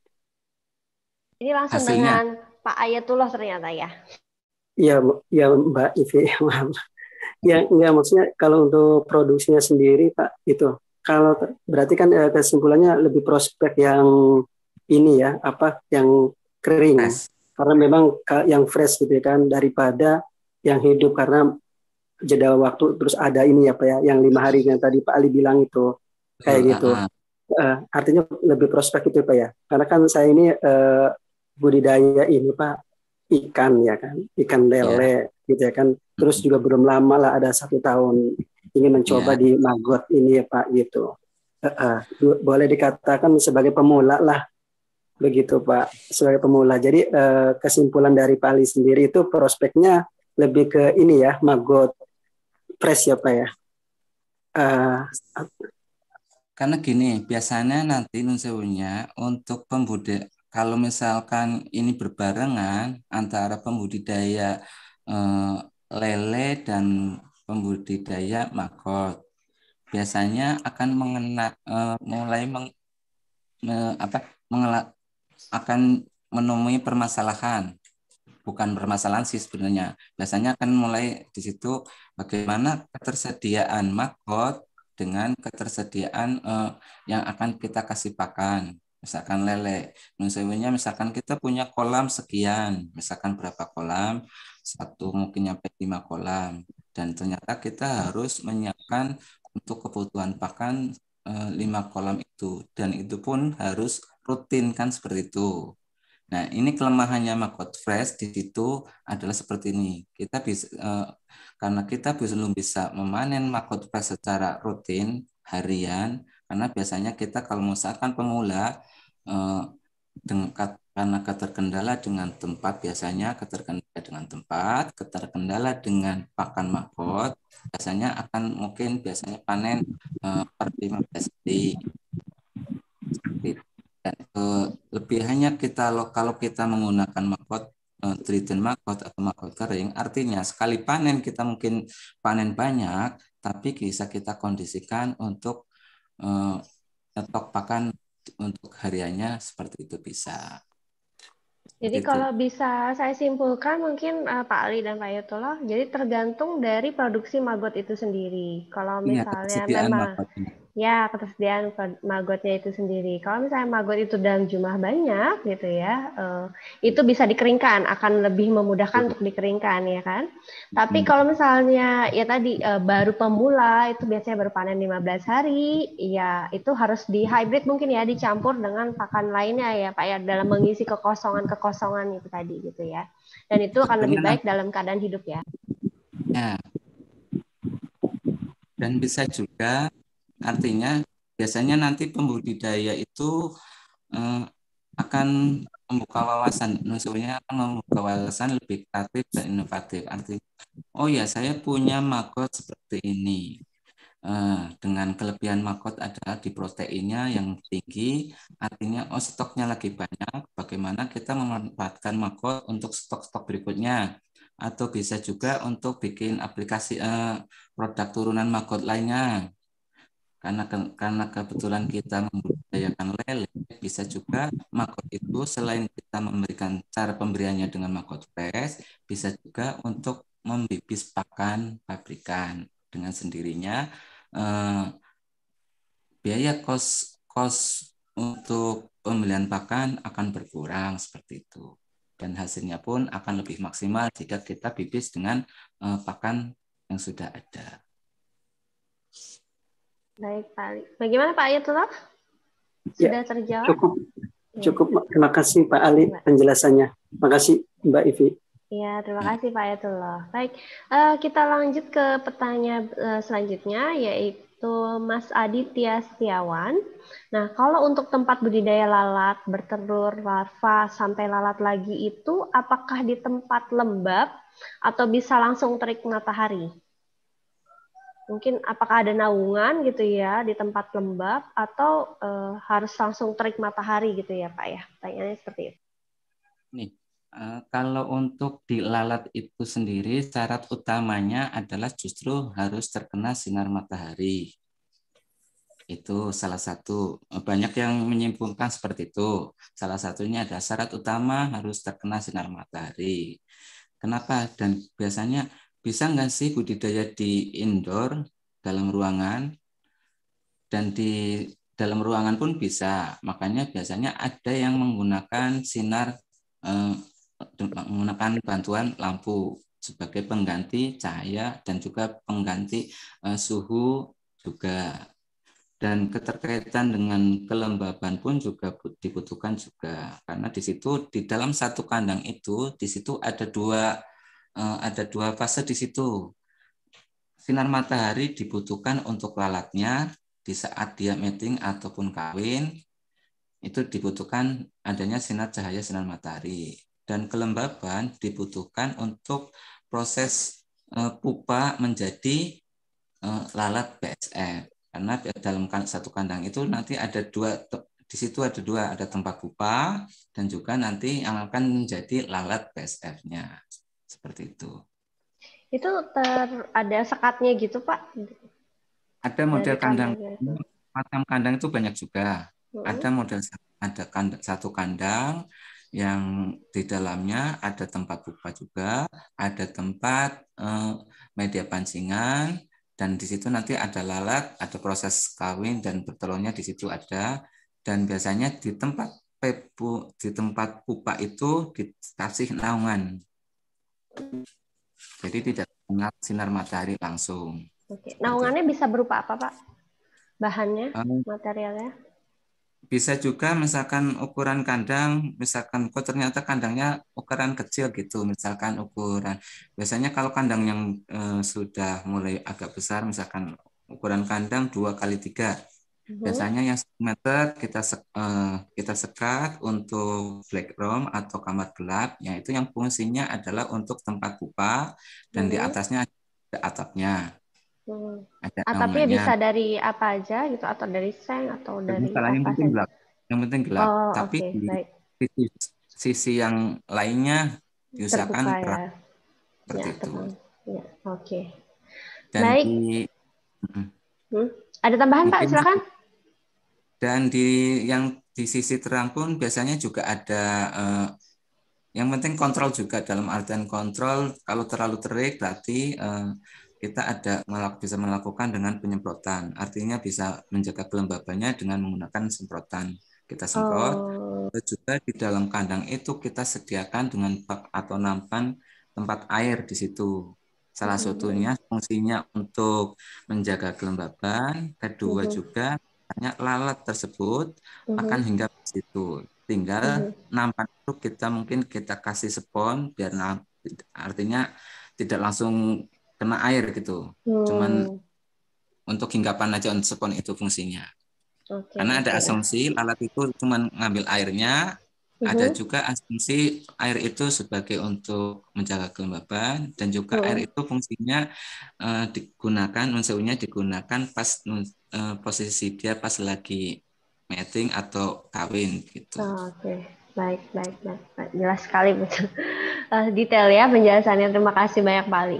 Ini langsung Hasilnya. dengan Pak Ayatullah ternyata ya. Iya, ya Mbak Ivi, [laughs] maaf. Ya, enggak maksudnya kalau untuk produksinya sendiri Pak itu. Kalau berarti kan eh, kesimpulannya lebih prospek yang ini ya, apa yang kering. Yes. Karena memang yang fresh gitu ya kan daripada yang hidup karena jeda waktu terus ada ini ya Pak ya, yang lima hari yang tadi Pak Ali bilang itu kayak hmm, gitu. Uh, artinya lebih prospek itu ya, Pak ya. Karena kan saya ini uh, budidaya ini Pak ikan ya kan ikan lele yeah. gitu ya kan terus juga belum lama lah ada satu tahun ingin mencoba yeah. di magot ini ya Pak gitu uh, uh, boleh dikatakan sebagai pemula lah begitu Pak sebagai pemula jadi uh, kesimpulan dari Pak Ali sendiri itu prospeknya lebih ke ini ya magot fresh ya Pak ya uh, karena gini biasanya nanti nunsewunya untuk pembudaya kalau misalkan ini berbarengan antara pembudidaya eh, lele dan pembudidaya makot biasanya akan mengena, eh, mulai meng, me, apa, mengelak, akan menemui permasalahan bukan permasalahan sih sebenarnya. Biasanya akan mulai di situ bagaimana ketersediaan makot dengan ketersediaan eh, yang akan kita kasih pakan misalkan lele. misalnya misalkan kita punya kolam sekian, misalkan berapa kolam, satu mungkin sampai lima kolam. Dan ternyata kita harus menyiapkan untuk kebutuhan pakan eh, lima kolam itu dan itu pun harus rutin kan seperti itu. Nah ini kelemahannya makot fresh di situ adalah seperti ini. Kita bisa eh, karena kita belum bisa memanen makot fresh secara rutin harian, karena biasanya kita kalau misalkan pemula eh, dengan, karena keterkendala dengan tempat biasanya keterkendala dengan tempat, keterkendala dengan pakan makot biasanya akan mungkin biasanya panen eh, per 15 Dan eh, lebih kita kalau kita menggunakan makot triton makot atau makot kering, artinya sekali panen kita mungkin panen banyak, tapi bisa kita kondisikan untuk uh, pakan untuk hariannya seperti itu bisa. Jadi kalau bisa saya simpulkan mungkin uh, Pak Ali dan Pak Yatullah, jadi tergantung dari produksi maggot itu sendiri. Kalau iya, misalnya ya, memang magotnya ya ketersediaan maggotnya itu sendiri. Kalau misalnya maggot itu dalam jumlah banyak gitu ya, uh, itu bisa dikeringkan, akan lebih memudahkan untuk dikeringkan ya kan. Tapi hmm. kalau misalnya ya tadi uh, baru pemula itu biasanya baru panen 15 hari, ya itu harus di hybrid mungkin ya dicampur dengan pakan lainnya ya Pak ya dalam mengisi kekosongan-kekosongan itu tadi gitu ya. Dan itu akan lebih baik dalam keadaan hidup ya. Ya. Dan bisa juga Artinya biasanya nanti pembudidaya itu eh, akan membuka wawasan, maksudnya akan membuka wawasan lebih kreatif dan inovatif. Artinya, oh ya saya punya makot seperti ini. Eh, dengan kelebihan makot ada di proteinnya yang tinggi, artinya oh stoknya lagi banyak, bagaimana kita memanfaatkan makot untuk stok-stok berikutnya atau bisa juga untuk bikin aplikasi eh, produk turunan makot lainnya karena karena kebetulan kita membudayakan lele bisa juga makot itu selain kita memberikan cara pemberiannya dengan makot fresh bisa juga untuk membibis pakan pabrikan dengan sendirinya eh, biaya kos kos untuk pembelian pakan akan berkurang seperti itu dan hasilnya pun akan lebih maksimal jika kita bibis dengan eh, pakan yang sudah ada. Baik Pak Ali. Bagaimana Pak Ayatullah? Ya, Sudah ya, terjawab? Cukup. Iya. Cukup. Terima kasih Pak Ali penjelasannya. Terima kasih Mbak Ivi. Ya, terima kasih Pak Ayatullah. Baik, uh, kita lanjut ke pertanyaan uh, selanjutnya, yaitu yaitu Mas Aditya Setiawan. Nah, kalau untuk tempat budidaya lalat, bertelur, larva, sampai lalat lagi itu, apakah di tempat lembab atau bisa langsung terik matahari? mungkin apakah ada naungan gitu ya di tempat lembab atau uh, harus langsung terik matahari gitu ya Pak ya? Pertanyaannya seperti itu. Nih, uh, kalau untuk di lalat itu sendiri syarat utamanya adalah justru harus terkena sinar matahari. Itu salah satu. Eh, banyak yang menyimpulkan seperti itu. Salah satunya ada syarat utama harus terkena sinar matahari. Kenapa? Dan biasanya bisa nggak sih budidaya di indoor dalam ruangan dan di dalam ruangan pun bisa. Makanya biasanya ada yang menggunakan sinar eh, menggunakan bantuan lampu sebagai pengganti cahaya dan juga pengganti eh, suhu juga dan keterkaitan dengan kelembaban pun juga dibutuhkan juga karena di situ di dalam satu kandang itu di situ ada dua Eh, ada dua fase di situ. Sinar matahari dibutuhkan untuk lalatnya di saat dia mating ataupun kawin itu dibutuhkan adanya sinar cahaya sinar matahari dan kelembaban dibutuhkan untuk proses eh, pupa menjadi eh, lalat bsf. karena dalam kan, satu kandang itu nanti ada dua di situ ada dua ada tempat pupa dan juga nanti yang akan menjadi lalat PSF-nya seperti itu. Itu ter ada sekatnya gitu pak? Ada model Dari kandang, kandang macam kandang itu banyak juga. Hmm. Ada model ada kandang, satu kandang yang di dalamnya ada tempat buka juga, ada tempat eh, media pancingan, dan di situ nanti ada lalat, ada proses kawin dan bertelurnya di situ ada. Dan biasanya di tempat pepu, di tempat pupa itu dikasih naungan. Jadi tidak mengat sinar matahari langsung. Oke. Naungannya bisa berupa apa, Pak? Bahannya, um, materialnya? Bisa juga misalkan ukuran kandang, misalkan kok ternyata kandangnya ukuran kecil gitu, misalkan ukuran. Biasanya kalau kandang yang eh, sudah mulai agak besar, misalkan ukuran kandang dua kali tiga. Mm-hmm. Biasanya yang meter kita uh, kita sekat untuk black room atau kamar gelap, yaitu yang fungsinya adalah untuk tempat pupa dan hmm. di mm-hmm. atasnya ada atapnya. Hmm. Ada atapnya namanya. bisa dari apa aja gitu atau dari seng atau dari Jadi, apa yang penting gelap. Yang penting gelap, oh, tapi okay, di Sisi, sisi yang lainnya diusahakan terang ya. seperti ya, itu. Ya, oke. Okay. Dan baik. Di, mm-hmm. hmm. Ada tambahan Pak, silakan dan di yang di sisi terang pun biasanya juga ada eh, yang penting kontrol juga dalam artian kontrol kalau terlalu terik berarti eh, kita ada melak bisa melakukan dengan penyemprotan artinya bisa menjaga kelembabannya dengan menggunakan semprotan kita semprot oh. juga di dalam kandang itu kita sediakan dengan bak atau nampan tempat air di situ salah satunya fungsinya untuk menjaga kelembaban kedua juga banyak lalat tersebut mm-hmm. makan hingga situ. Tinggal mm-hmm. itu kita mungkin kita kasih spon biar artinya tidak langsung kena air gitu. Mm. Cuman hmm. untuk hinggapan aja spon itu fungsinya. Okay. Karena ada asumsi lalat itu cuma ngambil airnya, -huh. Ada mm-hmm. juga asumsi air itu sebagai untuk menjaga kelembaban dan juga oh. air itu fungsinya uh, digunakan unsurnya digunakan pas uh, posisi dia pas lagi mating atau kawin gitu. Oh, Oke. Okay. Baik, baik, baik, baik. Jelas sekali betul. Uh, [laughs] detail ya penjelasannya. Terima kasih banyak Pak Ali.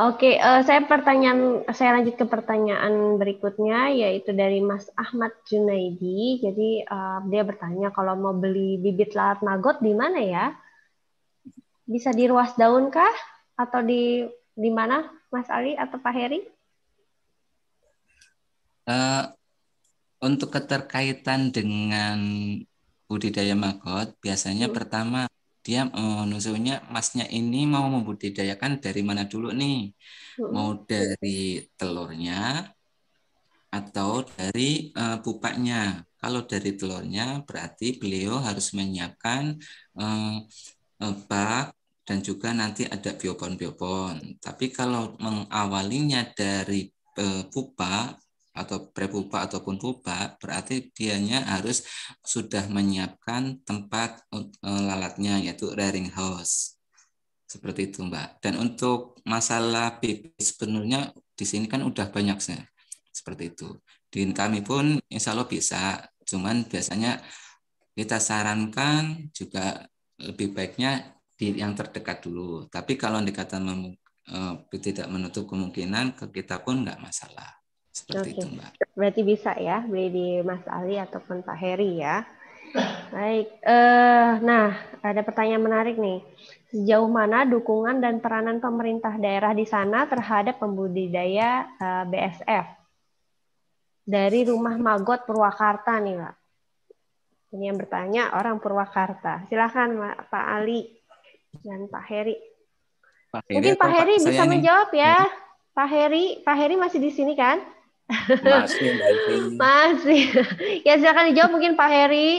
Oke, uh, saya pertanyaan saya lanjut ke pertanyaan berikutnya yaitu dari Mas Ahmad Junaidi. Jadi uh, dia bertanya kalau mau beli bibit lalat magot di mana ya? Bisa di ruas daun kah atau di di mana Mas Ali atau Pak Heri? Uh, untuk keterkaitan dengan budidaya maggot biasanya hmm. pertama dia uh, masnya ini mau membudidayakan dari mana dulu nih hmm. mau dari telurnya atau dari uh, eh, pupaknya kalau dari telurnya berarti beliau harus menyiapkan uh, eh, uh, bak dan juga nanti ada biopon-biopon tapi kalau mengawalinya dari pupa atau prepupa ataupun pulpa berarti dianya harus sudah menyiapkan tempat e, lalatnya yaitu rearing house. Seperti itu, Mbak. Dan untuk masalah pipis sebenarnya di sini kan udah banyak sih. Seperti itu. Di kami pun insya Allah bisa. Cuman biasanya kita sarankan juga lebih baiknya di yang terdekat dulu. Tapi kalau dikatakan e, tidak menutup kemungkinan, ke kita pun nggak masalah. Seperti okay. itu, Mbak. Berarti bisa ya beli di Mas Ali ataupun Pak Heri ya. Baik. Uh, nah, ada pertanyaan menarik nih. Sejauh mana dukungan dan peranan pemerintah daerah di sana terhadap pembudidaya uh, eh, BSF? Dari rumah Magot Purwakarta nih, Pak. Ini yang bertanya orang Purwakarta. Silahkan Pak Ali dan Pak Heri. Pak Heri Mungkin Pak Heri bisa menjawab ya. Pak Heri, Pak Heri masih di sini kan? Masih, Masih. Ya silakan dijawab mungkin Pak Heri.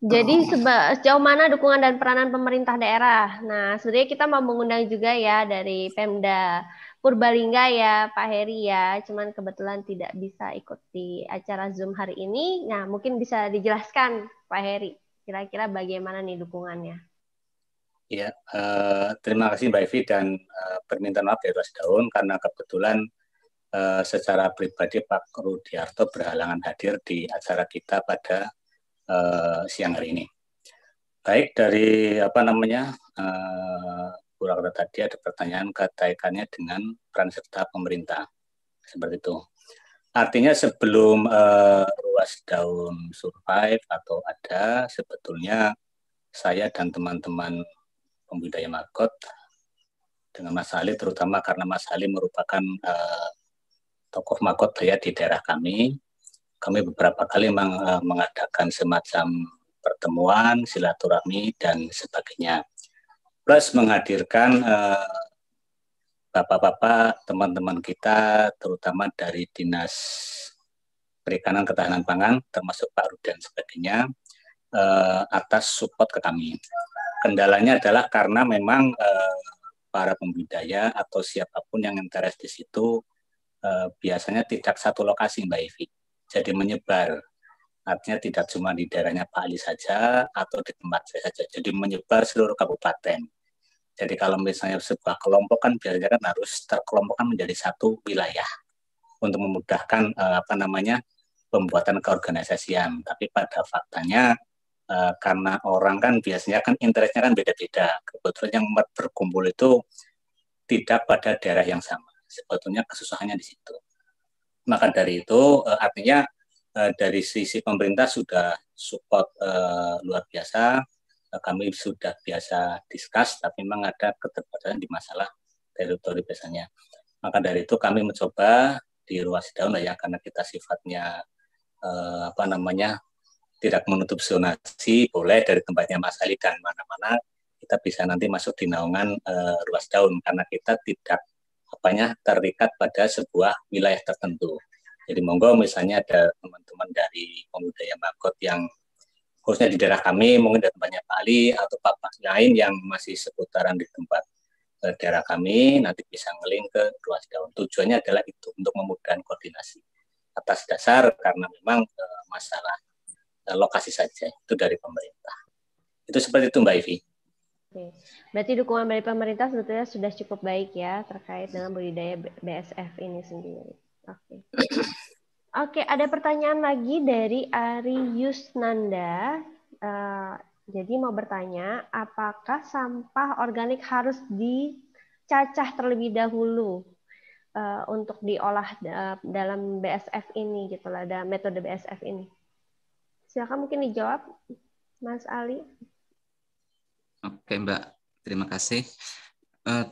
Jadi oh. seba, sejauh mana dukungan dan peranan pemerintah daerah? Nah, sebenarnya kita mau mengundang juga ya dari Pemda Purbalingga ya, Pak Heri ya. Cuman kebetulan tidak bisa ikut di acara Zoom hari ini. Nah, mungkin bisa dijelaskan Pak Heri, kira-kira bagaimana nih dukungannya? Ya, uh, terima kasih Mbak Evi dan uh, permintaan maaf dari ya, Daun karena kebetulan Eh, secara pribadi Pak Rudiarto berhalangan hadir di acara kita pada uh, siang hari ini. Baik dari apa namanya uh, kurang tadi ada pertanyaan kaitannya dengan peran serta pemerintah seperti itu. Artinya sebelum uh, ruas daun survive atau ada sebetulnya saya dan teman-teman pembudaya Makot dengan Mas Ali terutama karena Mas Ali merupakan uh, tokoh makot ya di daerah kami. Kami beberapa kali meng, eh, mengadakan semacam pertemuan, silaturahmi, dan sebagainya. Plus menghadirkan bapak eh, bapak-bapak, teman-teman kita, terutama dari Dinas Perikanan Ketahanan Pangan, termasuk Pak Rudi dan sebagainya, eh, atas support ke kami. Kendalanya adalah karena memang eh, para pembudidaya atau siapapun yang interes di situ eh, biasanya tidak satu lokasi Mbak Ivi. jadi menyebar. Artinya tidak cuma di daerahnya Pak Ali saja atau di tempat saya saja, jadi menyebar seluruh kabupaten. Jadi kalau misalnya sebuah kelompok kan biasanya kan harus terkelompokkan menjadi satu wilayah untuk memudahkan eh, apa namanya pembuatan keorganisasian. Tapi pada faktanya eh, karena orang kan biasanya kan interestnya kan beda-beda. Kebetulan yang berkumpul itu tidak pada daerah yang sama sebetulnya kesusahannya di situ. Maka dari itu uh, artinya uh, dari sisi pemerintah sudah support uh, luar biasa, uh, kami sudah biasa diskus, tapi memang ada keterbatasan di masalah teritori biasanya. Maka dari itu kami mencoba di ruas daun ya karena kita sifatnya uh, apa namanya tidak menutup zonasi boleh dari tempatnya Mas Ali dan mana-mana kita bisa nanti masuk di naungan uh, ruas daun karena kita tidak apanya terikat pada sebuah wilayah tertentu. Jadi monggo misalnya ada teman-teman dari pemuda yang bakot yang khususnya di daerah kami mungkin ada tempatnya Pak Ali atau Pak lain yang masih seputaran di tempat eh, daerah kami nanti bisa ngeling ke ruas daun. Tujuannya adalah itu untuk memudahkan koordinasi atas dasar karena memang eh, masalah eh, lokasi saja itu dari pemerintah. Itu seperti itu Mbak Ivi. Oke, berarti dukungan dari pemerintah sebetulnya sudah cukup baik ya terkait dengan budidaya BSF ini sendiri. Oke. Oke, ada pertanyaan lagi dari Ari Yusnanda. Uh, jadi mau bertanya, apakah sampah organik harus dicacah terlebih dahulu uh, untuk diolah da eh, dalam BSF ini gitulah, dalam metode BSF ini? Silakan mungkin dijawab, Mas Ali. Oke Mbak, terima kasih. Eh,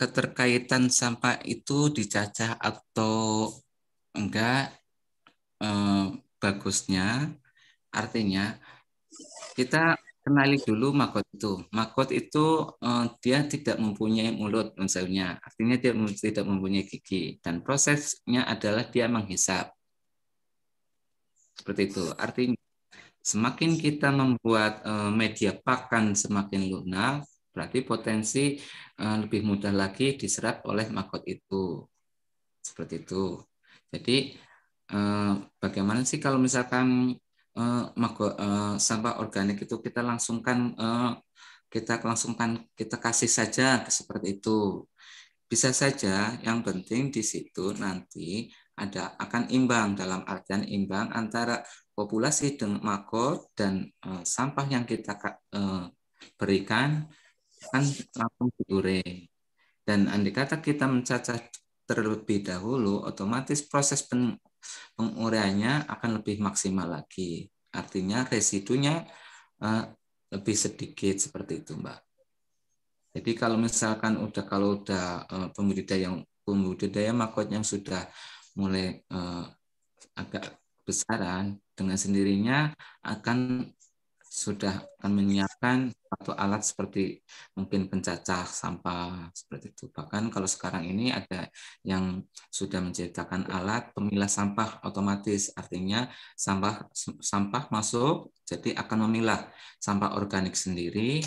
keterkaitan sampah itu dicacah atau enggak eh, bagusnya, artinya kita kenali dulu makot itu. Makot itu eh, dia tidak mempunyai mulut misalnya, artinya dia tidak mempunyai gigi dan prosesnya adalah dia menghisap. Seperti itu. Artinya Semakin kita membuat eh, media pakan semakin lunak, berarti potensi eh, lebih mudah lagi diserap oleh makot itu. Seperti itu. Jadi eh, bagaimana sih kalau misalkan makot, sampah organik itu kita langsungkan kita langsungkan kita kasih saja seperti itu. Bisa saja yang penting di situ nanti ada akan imbang dalam artian imbang antara populasi makot dan uh, sampah yang kita uh, berikan akan langsung diure. Dan andai kata kita mencacah terlebih dahulu, otomatis proses peng penguraiannya akan lebih maksimal lagi. Artinya residunya uh, lebih sedikit seperti itu, Mbak. Jadi kalau misalkan udah kalau udah uh, pembudidaya yang pembudidaya makot yang sudah mulai uh, agak besaran dengan sendirinya akan sudah akan menyiapkan satu alat seperti mungkin pencacah sampah seperti itu. Bahkan kalau sekarang ini ada yang sudah menciptakan alat pemilah sampah otomatis. Artinya sampah sampah masuk jadi akan memilah sampah organik sendiri,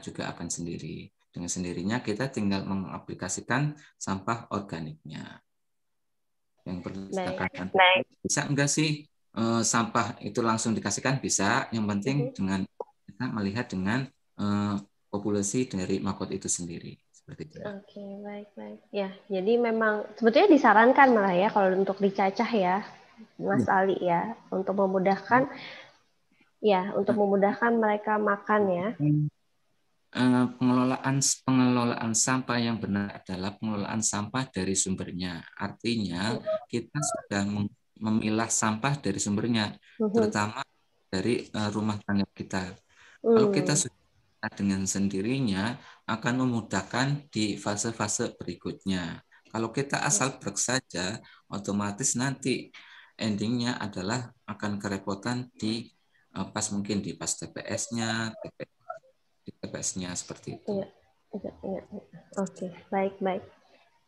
juga akan sendiri. Dengan sendirinya kita tinggal mengaplikasikan sampah organiknya yang perpustakaan. Baik. Bisa enggak sih uh, sampah itu langsung dikasihkan? Bisa. Yang penting -hmm. dengan kita melihat dengan uh, populasi dari makot itu sendiri. Seperti itu. Ya. Oke, okay, baik baik. Ya, jadi memang sebetulnya disarankan malah ya kalau untuk dicacah ya, Mas ya. Ali ya, untuk memudahkan ya untuk iya. memudahkan mereka makan ya. Hmm. Eh, pengelolaan pengelolaan sampah yang benar adalah pengelolaan sampah dari sumbernya. Artinya iya. kita sudah memilah sampah dari sumbernya, mhm. terutama dari eh, rumah tangga kita. Kalau hmm. kita sudah dengan sendirinya akan memudahkan di fase-fase berikutnya. Kalau kita asal brek saja, otomatis nanti endingnya adalah akan kerepotan di eh, pas mungkin di pas TPS-nya, TPS tps seperti itu. Iya, iya, iya, iya. Oke, baik baik.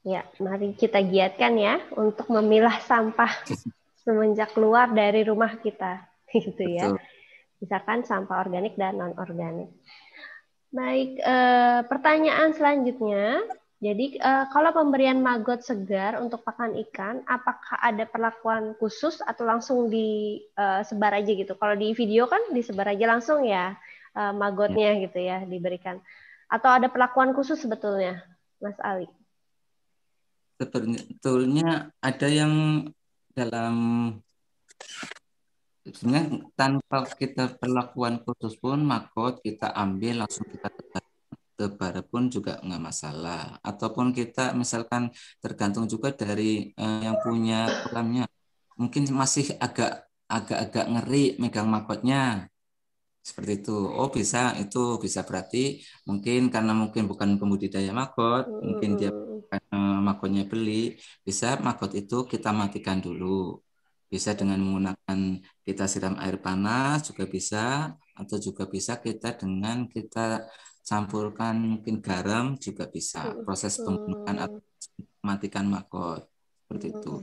Ya, mari kita giatkan ya untuk memilah sampah [laughs] semenjak keluar dari rumah kita, [laughs] gitu ya. Misalkan sampah organik dan non organik. Baik, eh, pertanyaan selanjutnya. Jadi eh, kalau pemberian maggot segar untuk pakan ikan, apakah ada perlakuan khusus atau langsung disebar eh, aja gitu? Kalau di video kan disebar aja langsung ya uh, magotnya ya. gitu ya diberikan atau ada perlakuan khusus sebetulnya Mas Ali sebetulnya ada yang dalam sebenarnya tanpa kita perlakuan khusus pun magot kita ambil langsung kita tebar tebar pun juga nggak masalah ataupun kita misalkan tergantung juga dari uh, yang punya kolamnya mungkin masih agak agak-agak ngeri megang magotnya seperti itu oh bisa itu bisa berarti mungkin karena mungkin bukan pembudidaya magot hmm. mungkin dia hmm. Eh, makotnya beli bisa makot itu kita matikan dulu bisa dengan menggunakan kita siram air panas juga bisa atau juga bisa kita dengan kita campurkan mungkin garam juga bisa hmm. proses hmm. pembunuhan atau matikan makot seperti itu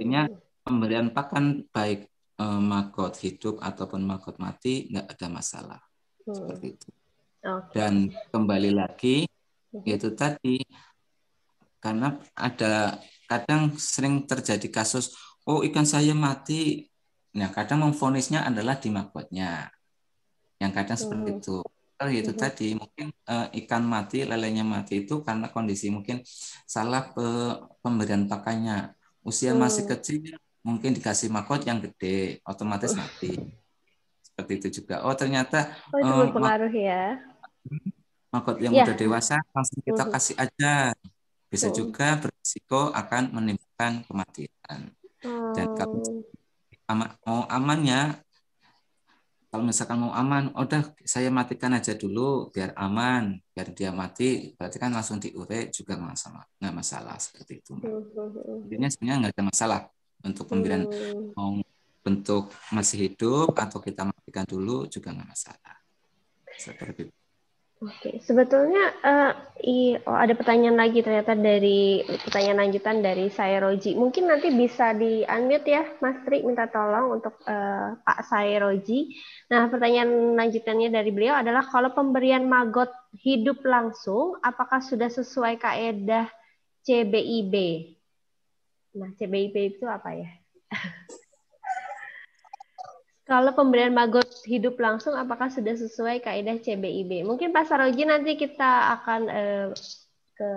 intinya pemberian pakan baik eh, makot hidup ataupun makot mati nggak ada masalah hmm. seperti itu. Okay. Dan kembali lagi hmm. yaitu tadi karena ada kadang sering terjadi kasus oh ikan saya mati. Nah kadang memfonisnya adalah di makotnya. Yang kadang hmm. seperti itu. Oh, itu -hmm. tadi mungkin uh, ikan mati lelenya mati itu karena kondisi mungkin salah pe pemberian pakannya usia mm. masih hmm. kecil mungkin dikasih makot yang gede otomatis oh. mati seperti itu juga oh ternyata oh, um, berpengaruh ya makot yang ya. udah dewasa langsung kita uh -huh. kasih aja bisa uh juga berisiko akan menimbulkan kematian oh. dan kalau oh. aman mau amannya kalau misalkan mau aman udah saya matikan aja dulu biar aman biar dia mati berarti kan langsung diure juga nggak masalah nggak masalah seperti itu intinya sebenarnya nggak ada masalah untuk hmm. pemberian mau hmm. bentuk masih hidup atau kita matikan dulu juga nggak masalah seperti itu. Oke, sebetulnya uh, i, oh, ada pertanyaan lagi ternyata dari pertanyaan lanjutan dari saya Roji. Mungkin nanti bisa di unmute ya, Mas Tri minta tolong untuk uh, Pak saya Roji. Nah, pertanyaan lanjutannya dari beliau adalah kalau pemberian magot hidup langsung, apakah sudah sesuai kaedah CBIB? Nah, CBIP itu apa ya? [laughs] Kalau pemberian magot hidup langsung, apakah sudah sesuai kaidah CBIB? Mungkin Pak Saroji nanti kita akan eh, ke,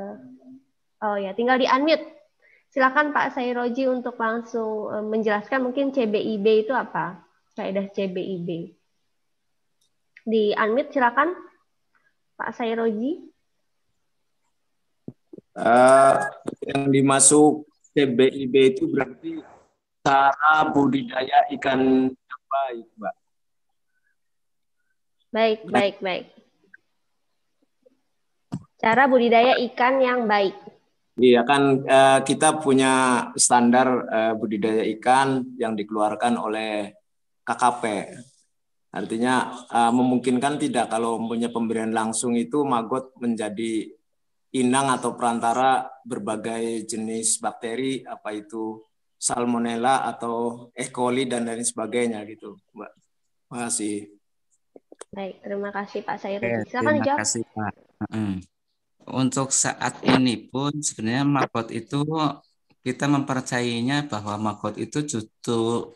oh ya, tinggal di unmute. Silakan Pak Sairoji untuk langsung eh, menjelaskan mungkin CBIB itu apa, kaidah CBIB. Di unmute silakan Pak Sairoji. Uh, eh, yang dimasuk TBIB itu berarti cara budidaya ikan yang baik, Mbak. Baik, baik, baik. Cara budidaya ikan yang baik. Iya kan eh, kita punya standar eh, budidaya ikan yang dikeluarkan oleh KKP. Artinya eh, memungkinkan tidak kalau punya pemberian langsung itu magot menjadi inang atau perantara berbagai jenis bakteri apa itu salmonella atau E. coli dan lain sebagainya gitu, Mbak. Terima kasih. Baik, terima kasih Pak saya Silakan dijawab. Terima kasih Pak. Untuk saat ini pun sebenarnya makot itu kita mempercayainya bahwa makot itu justru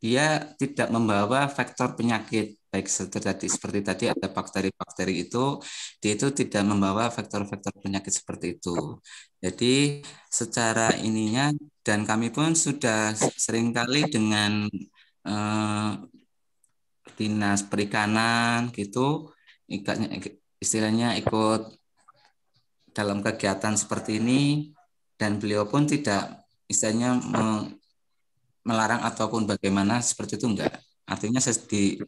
dia tidak membawa faktor penyakit baik seperti seperti tadi ada bakteri-bakteri itu dia itu tidak membawa faktor-faktor penyakit seperti itu. Jadi secara ininya dan kami pun sudah seringkali dengan eh, dinas perikanan gitu istilahnya ikut dalam kegiatan seperti ini dan beliau pun tidak istilahnya melarang ataupun bagaimana seperti itu enggak Artinya di,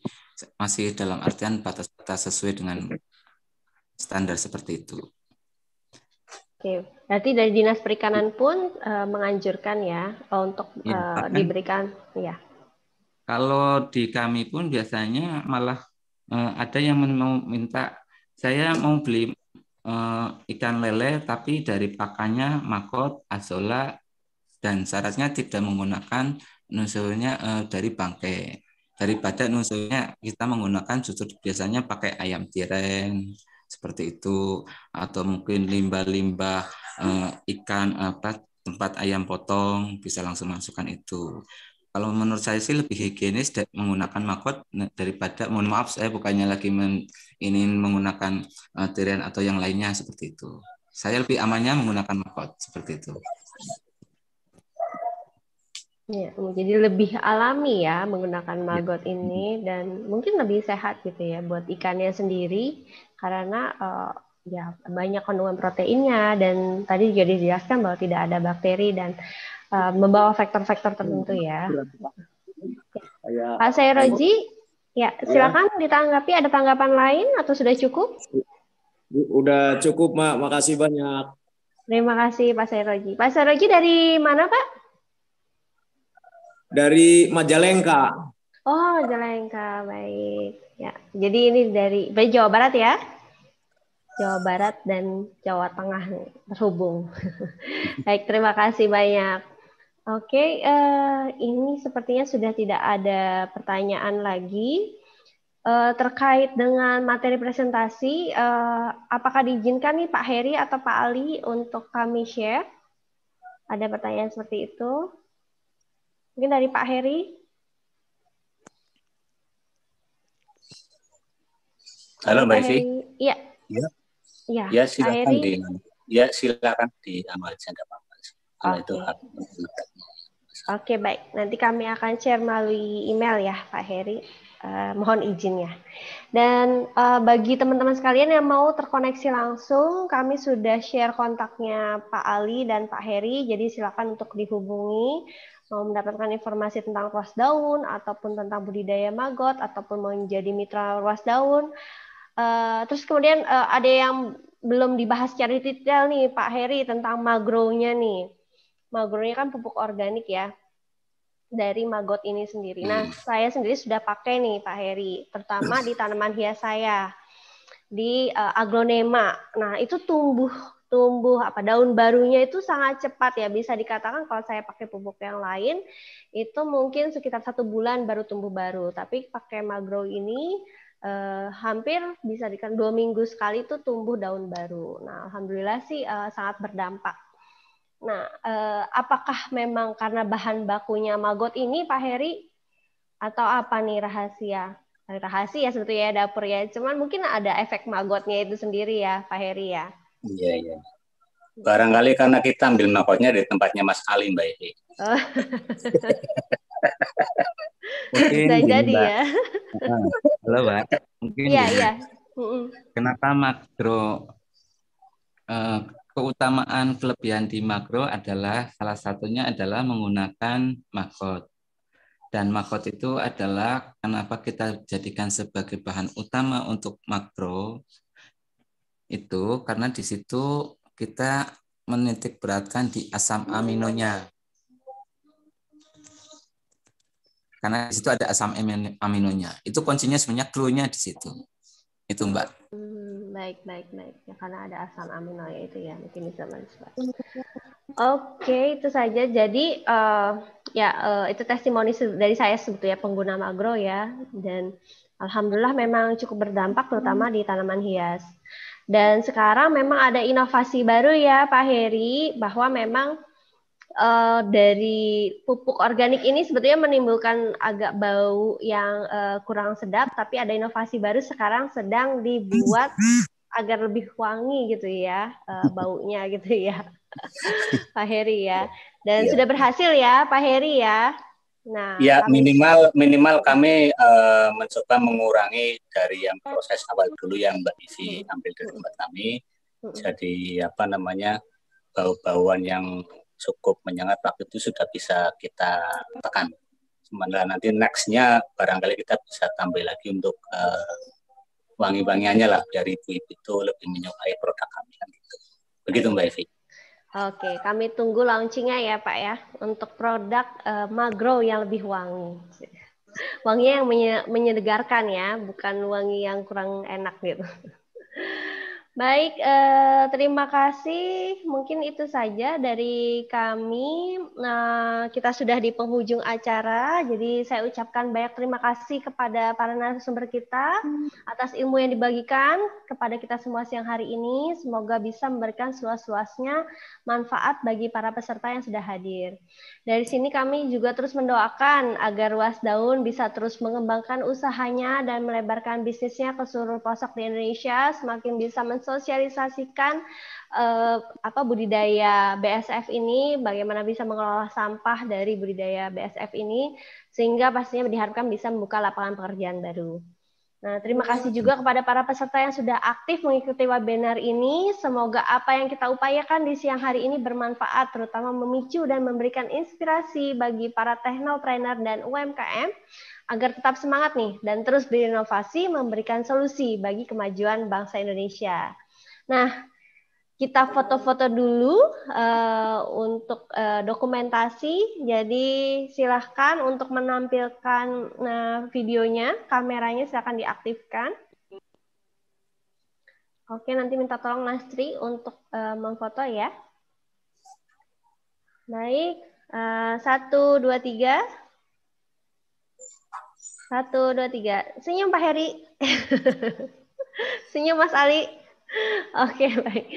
masih dalam artian batas-batas sesuai dengan standar seperti itu. Oke, berarti dari dinas perikanan pun uh, menganjurkan ya eh, untuk uh, ya, diberikan, ya. Kalau di kami pun biasanya malah uh, ada yang mau minta saya mau beli uh, ikan lele tapi dari pakannya makot, azola dan syaratnya tidak menggunakan nusulnya uh, dari bangkai daripada nusurnya kita menggunakan susu biasanya pakai ayam tiren seperti itu atau mungkin limbah-limbah eh, ikan apa tempat ayam potong bisa langsung masukkan itu kalau menurut saya sih lebih higienis menggunakan makot daripada mohon maaf saya bukannya lagi men, ingin menggunakan uh, eh, tiren atau yang lainnya seperti itu. Saya lebih amannya menggunakan makot seperti itu. Ya, jadi lebih alami ya menggunakan iya. maggot ini dan mungkin lebih sehat gitu ya buat ikannya sendiri karena uh, ya banyak kandungan proteinnya dan tadi juga dijelaskan bahwa tidak ada bakteri dan uh, membawa faktor-faktor tertentu iya. ya. ya. Pak Sairoji, ya iya. silakan ditanggapi ada tanggapan lain atau sudah cukup? Udah cukup, Mak. Makasih banyak. Terima kasih Pak Sairoji. Pak Sairoji dari mana, Pak? dari Majalengka. Oh, Majalengka, baik. Ya, jadi ini dari dari Jawa Barat ya? Jawa Barat dan Jawa Tengah terhubung. [laughs] baik, terima kasih banyak. Oke, eh, ini sepertinya sudah tidak ada pertanyaan lagi uh, terkait dengan materi presentasi. Uh, apakah diizinkan nih Pak Heri atau Pak Ali untuk kami share? Ada pertanyaan seperti itu? Mungkin dari Pak Heri. Halo Mbak Evi. Iya. Iya. Ya, silakan di ya silakan di diambil saja Pak. Kalau itu hak. Oke baik, nanti kami akan share melalui email ya Pak Heri. Uh, mohon izinnya. Dan uh, bagi teman-teman sekalian yang mau terkoneksi langsung, kami sudah share kontaknya Pak Ali dan Pak Heri, jadi silakan untuk dihubungi mau mendapatkan informasi tentang ruas daun ataupun tentang budidaya maggot ataupun menjadi mitra ruas daun. Uh, terus kemudian uh, ada yang belum dibahas secara detail nih Pak Heri tentang magronya nih. Magronya kan pupuk organik ya dari maggot ini sendiri. Nah, hmm. saya sendiri sudah pakai nih Pak Heri, Pertama di tanaman hias saya di uh, aglonema. Nah, itu tumbuh tumbuh apa daun barunya itu sangat cepat ya bisa dikatakan kalau saya pakai pupuk yang lain itu mungkin sekitar satu bulan baru tumbuh baru tapi pakai magro ini eh, hampir bisa dikatakan dua minggu sekali itu tumbuh daun baru nah alhamdulillah sih eh, sangat berdampak nah eh, apakah memang karena bahan bakunya magot ini Pak Heri atau apa nih rahasia rahasia sebetulnya dapur ya cuman mungkin ada efek magotnya itu sendiri ya Pak Heri ya Iya, iya. Barangkali karena kita ambil nakotnya di tempatnya Mas Ali, Mbak Evi. Oh. [laughs] Mungkin Bisa jadi Mbak. ya. Halo, Mbak. Mungkin ya, ya. Kenapa makro eh, keutamaan kelebihan di makro adalah salah satunya adalah menggunakan makot Dan makot itu adalah kenapa kita jadikan sebagai bahan utama untuk makro itu karena di situ kita menitik beratkan di asam aminonya. Karena di situ ada asam aminonya. Itu kuncinya sebenarnya clue-nya di situ. Itu, Mbak. Hmm, baik, baik, baik. Ya, karena ada asam amino ya itu ya, mungkin bisa manfaat. Oke, itu saja. Jadi uh, ya uh, itu testimoni dari saya sebetulnya ya, pengguna magro ya dan alhamdulillah memang cukup berdampak terutama di tanaman hias. Dan sekarang memang ada inovasi baru ya Pak Heri bahwa memang uh, dari pupuk organik ini sebetulnya menimbulkan agak bau yang uh, kurang sedap, tapi ada inovasi baru sekarang sedang dibuat agar lebih wangi gitu ya uh, baunya gitu ya [laughs] Pak Heri ya. Dan ya. sudah berhasil ya Pak Heri ya. Nah, ya minimal minimal kami uh, mencoba mengurangi dari yang proses awal dulu yang Mbak Isi hmm. ambil dari tempat hmm. kami. Hmm. Jadi apa namanya bau-bauan yang cukup menyengat waktu itu sudah bisa kita tekan. Sementara nanti nextnya barangkali kita bisa tambah lagi untuk uh, wangi-wangiannya lah dari ibu itu lebih menyukai produk kami kan gitu. Begitu Mbak Evi. Oke, kami tunggu launchingnya ya Pak ya untuk produk uh, magro yang lebih wangi. Wanginya yang menye menyegarkan ya, bukan wangi yang kurang enak gitu. Baik, eh, terima kasih. Mungkin itu saja dari kami. Nah, kita sudah di penghujung acara, jadi saya ucapkan banyak terima kasih kepada para narasumber kita atas ilmu yang dibagikan kepada kita semua siang hari ini. Semoga bisa memberikan seluas-luasnya manfaat bagi para peserta yang sudah hadir. Dari sini kami juga terus mendoakan agar Ruas Daun bisa terus mengembangkan usahanya dan melebarkan bisnisnya ke seluruh pelosok di Indonesia, semakin bisa men mensosialisasikan uh, apa budidaya BSF ini, bagaimana bisa mengelola sampah dari budidaya BSF ini, sehingga pastinya diharapkan bisa membuka lapangan pekerjaan baru. Nah, terima kasih juga kepada para peserta yang sudah aktif mengikuti webinar ini. Semoga apa yang kita upayakan di siang hari ini bermanfaat, terutama memicu dan memberikan inspirasi bagi para teknopreneur dan UMKM agar tetap semangat nih dan terus berinovasi memberikan solusi bagi kemajuan bangsa Indonesia. Nah, kita foto-foto dulu uh, untuk uh, dokumentasi. Jadi silahkan untuk menampilkan uh, videonya, kameranya silahkan diaktifkan. Oke, nanti minta tolong Nastri untuk uh, memfoto ya. Baik, uh, satu, dua, tiga. Satu, dua, tiga. Senyum Pak Heri. [laughs] Senyum Mas Ali. Oke, baik.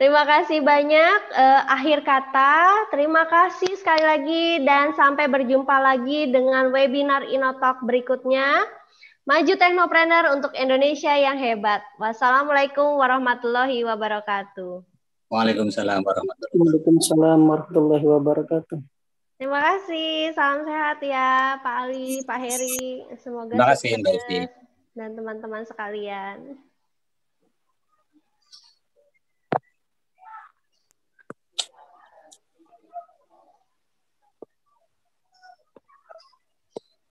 Terima kasih banyak. Uh, akhir kata, terima kasih sekali lagi dan sampai berjumpa lagi dengan webinar Inotalk berikutnya. Maju teknopreneur untuk Indonesia yang hebat. Wassalamualaikum warahmatullahi wabarakatuh. Waalaikumsalam warahmatullahi wabarakatuh. Waalaikumsalam warahmatullahi wabarakatuh. Terima kasih. Salam sehat ya Pak Ali, Pak Heri. Semoga Terima kasih, dan teman-teman sekalian.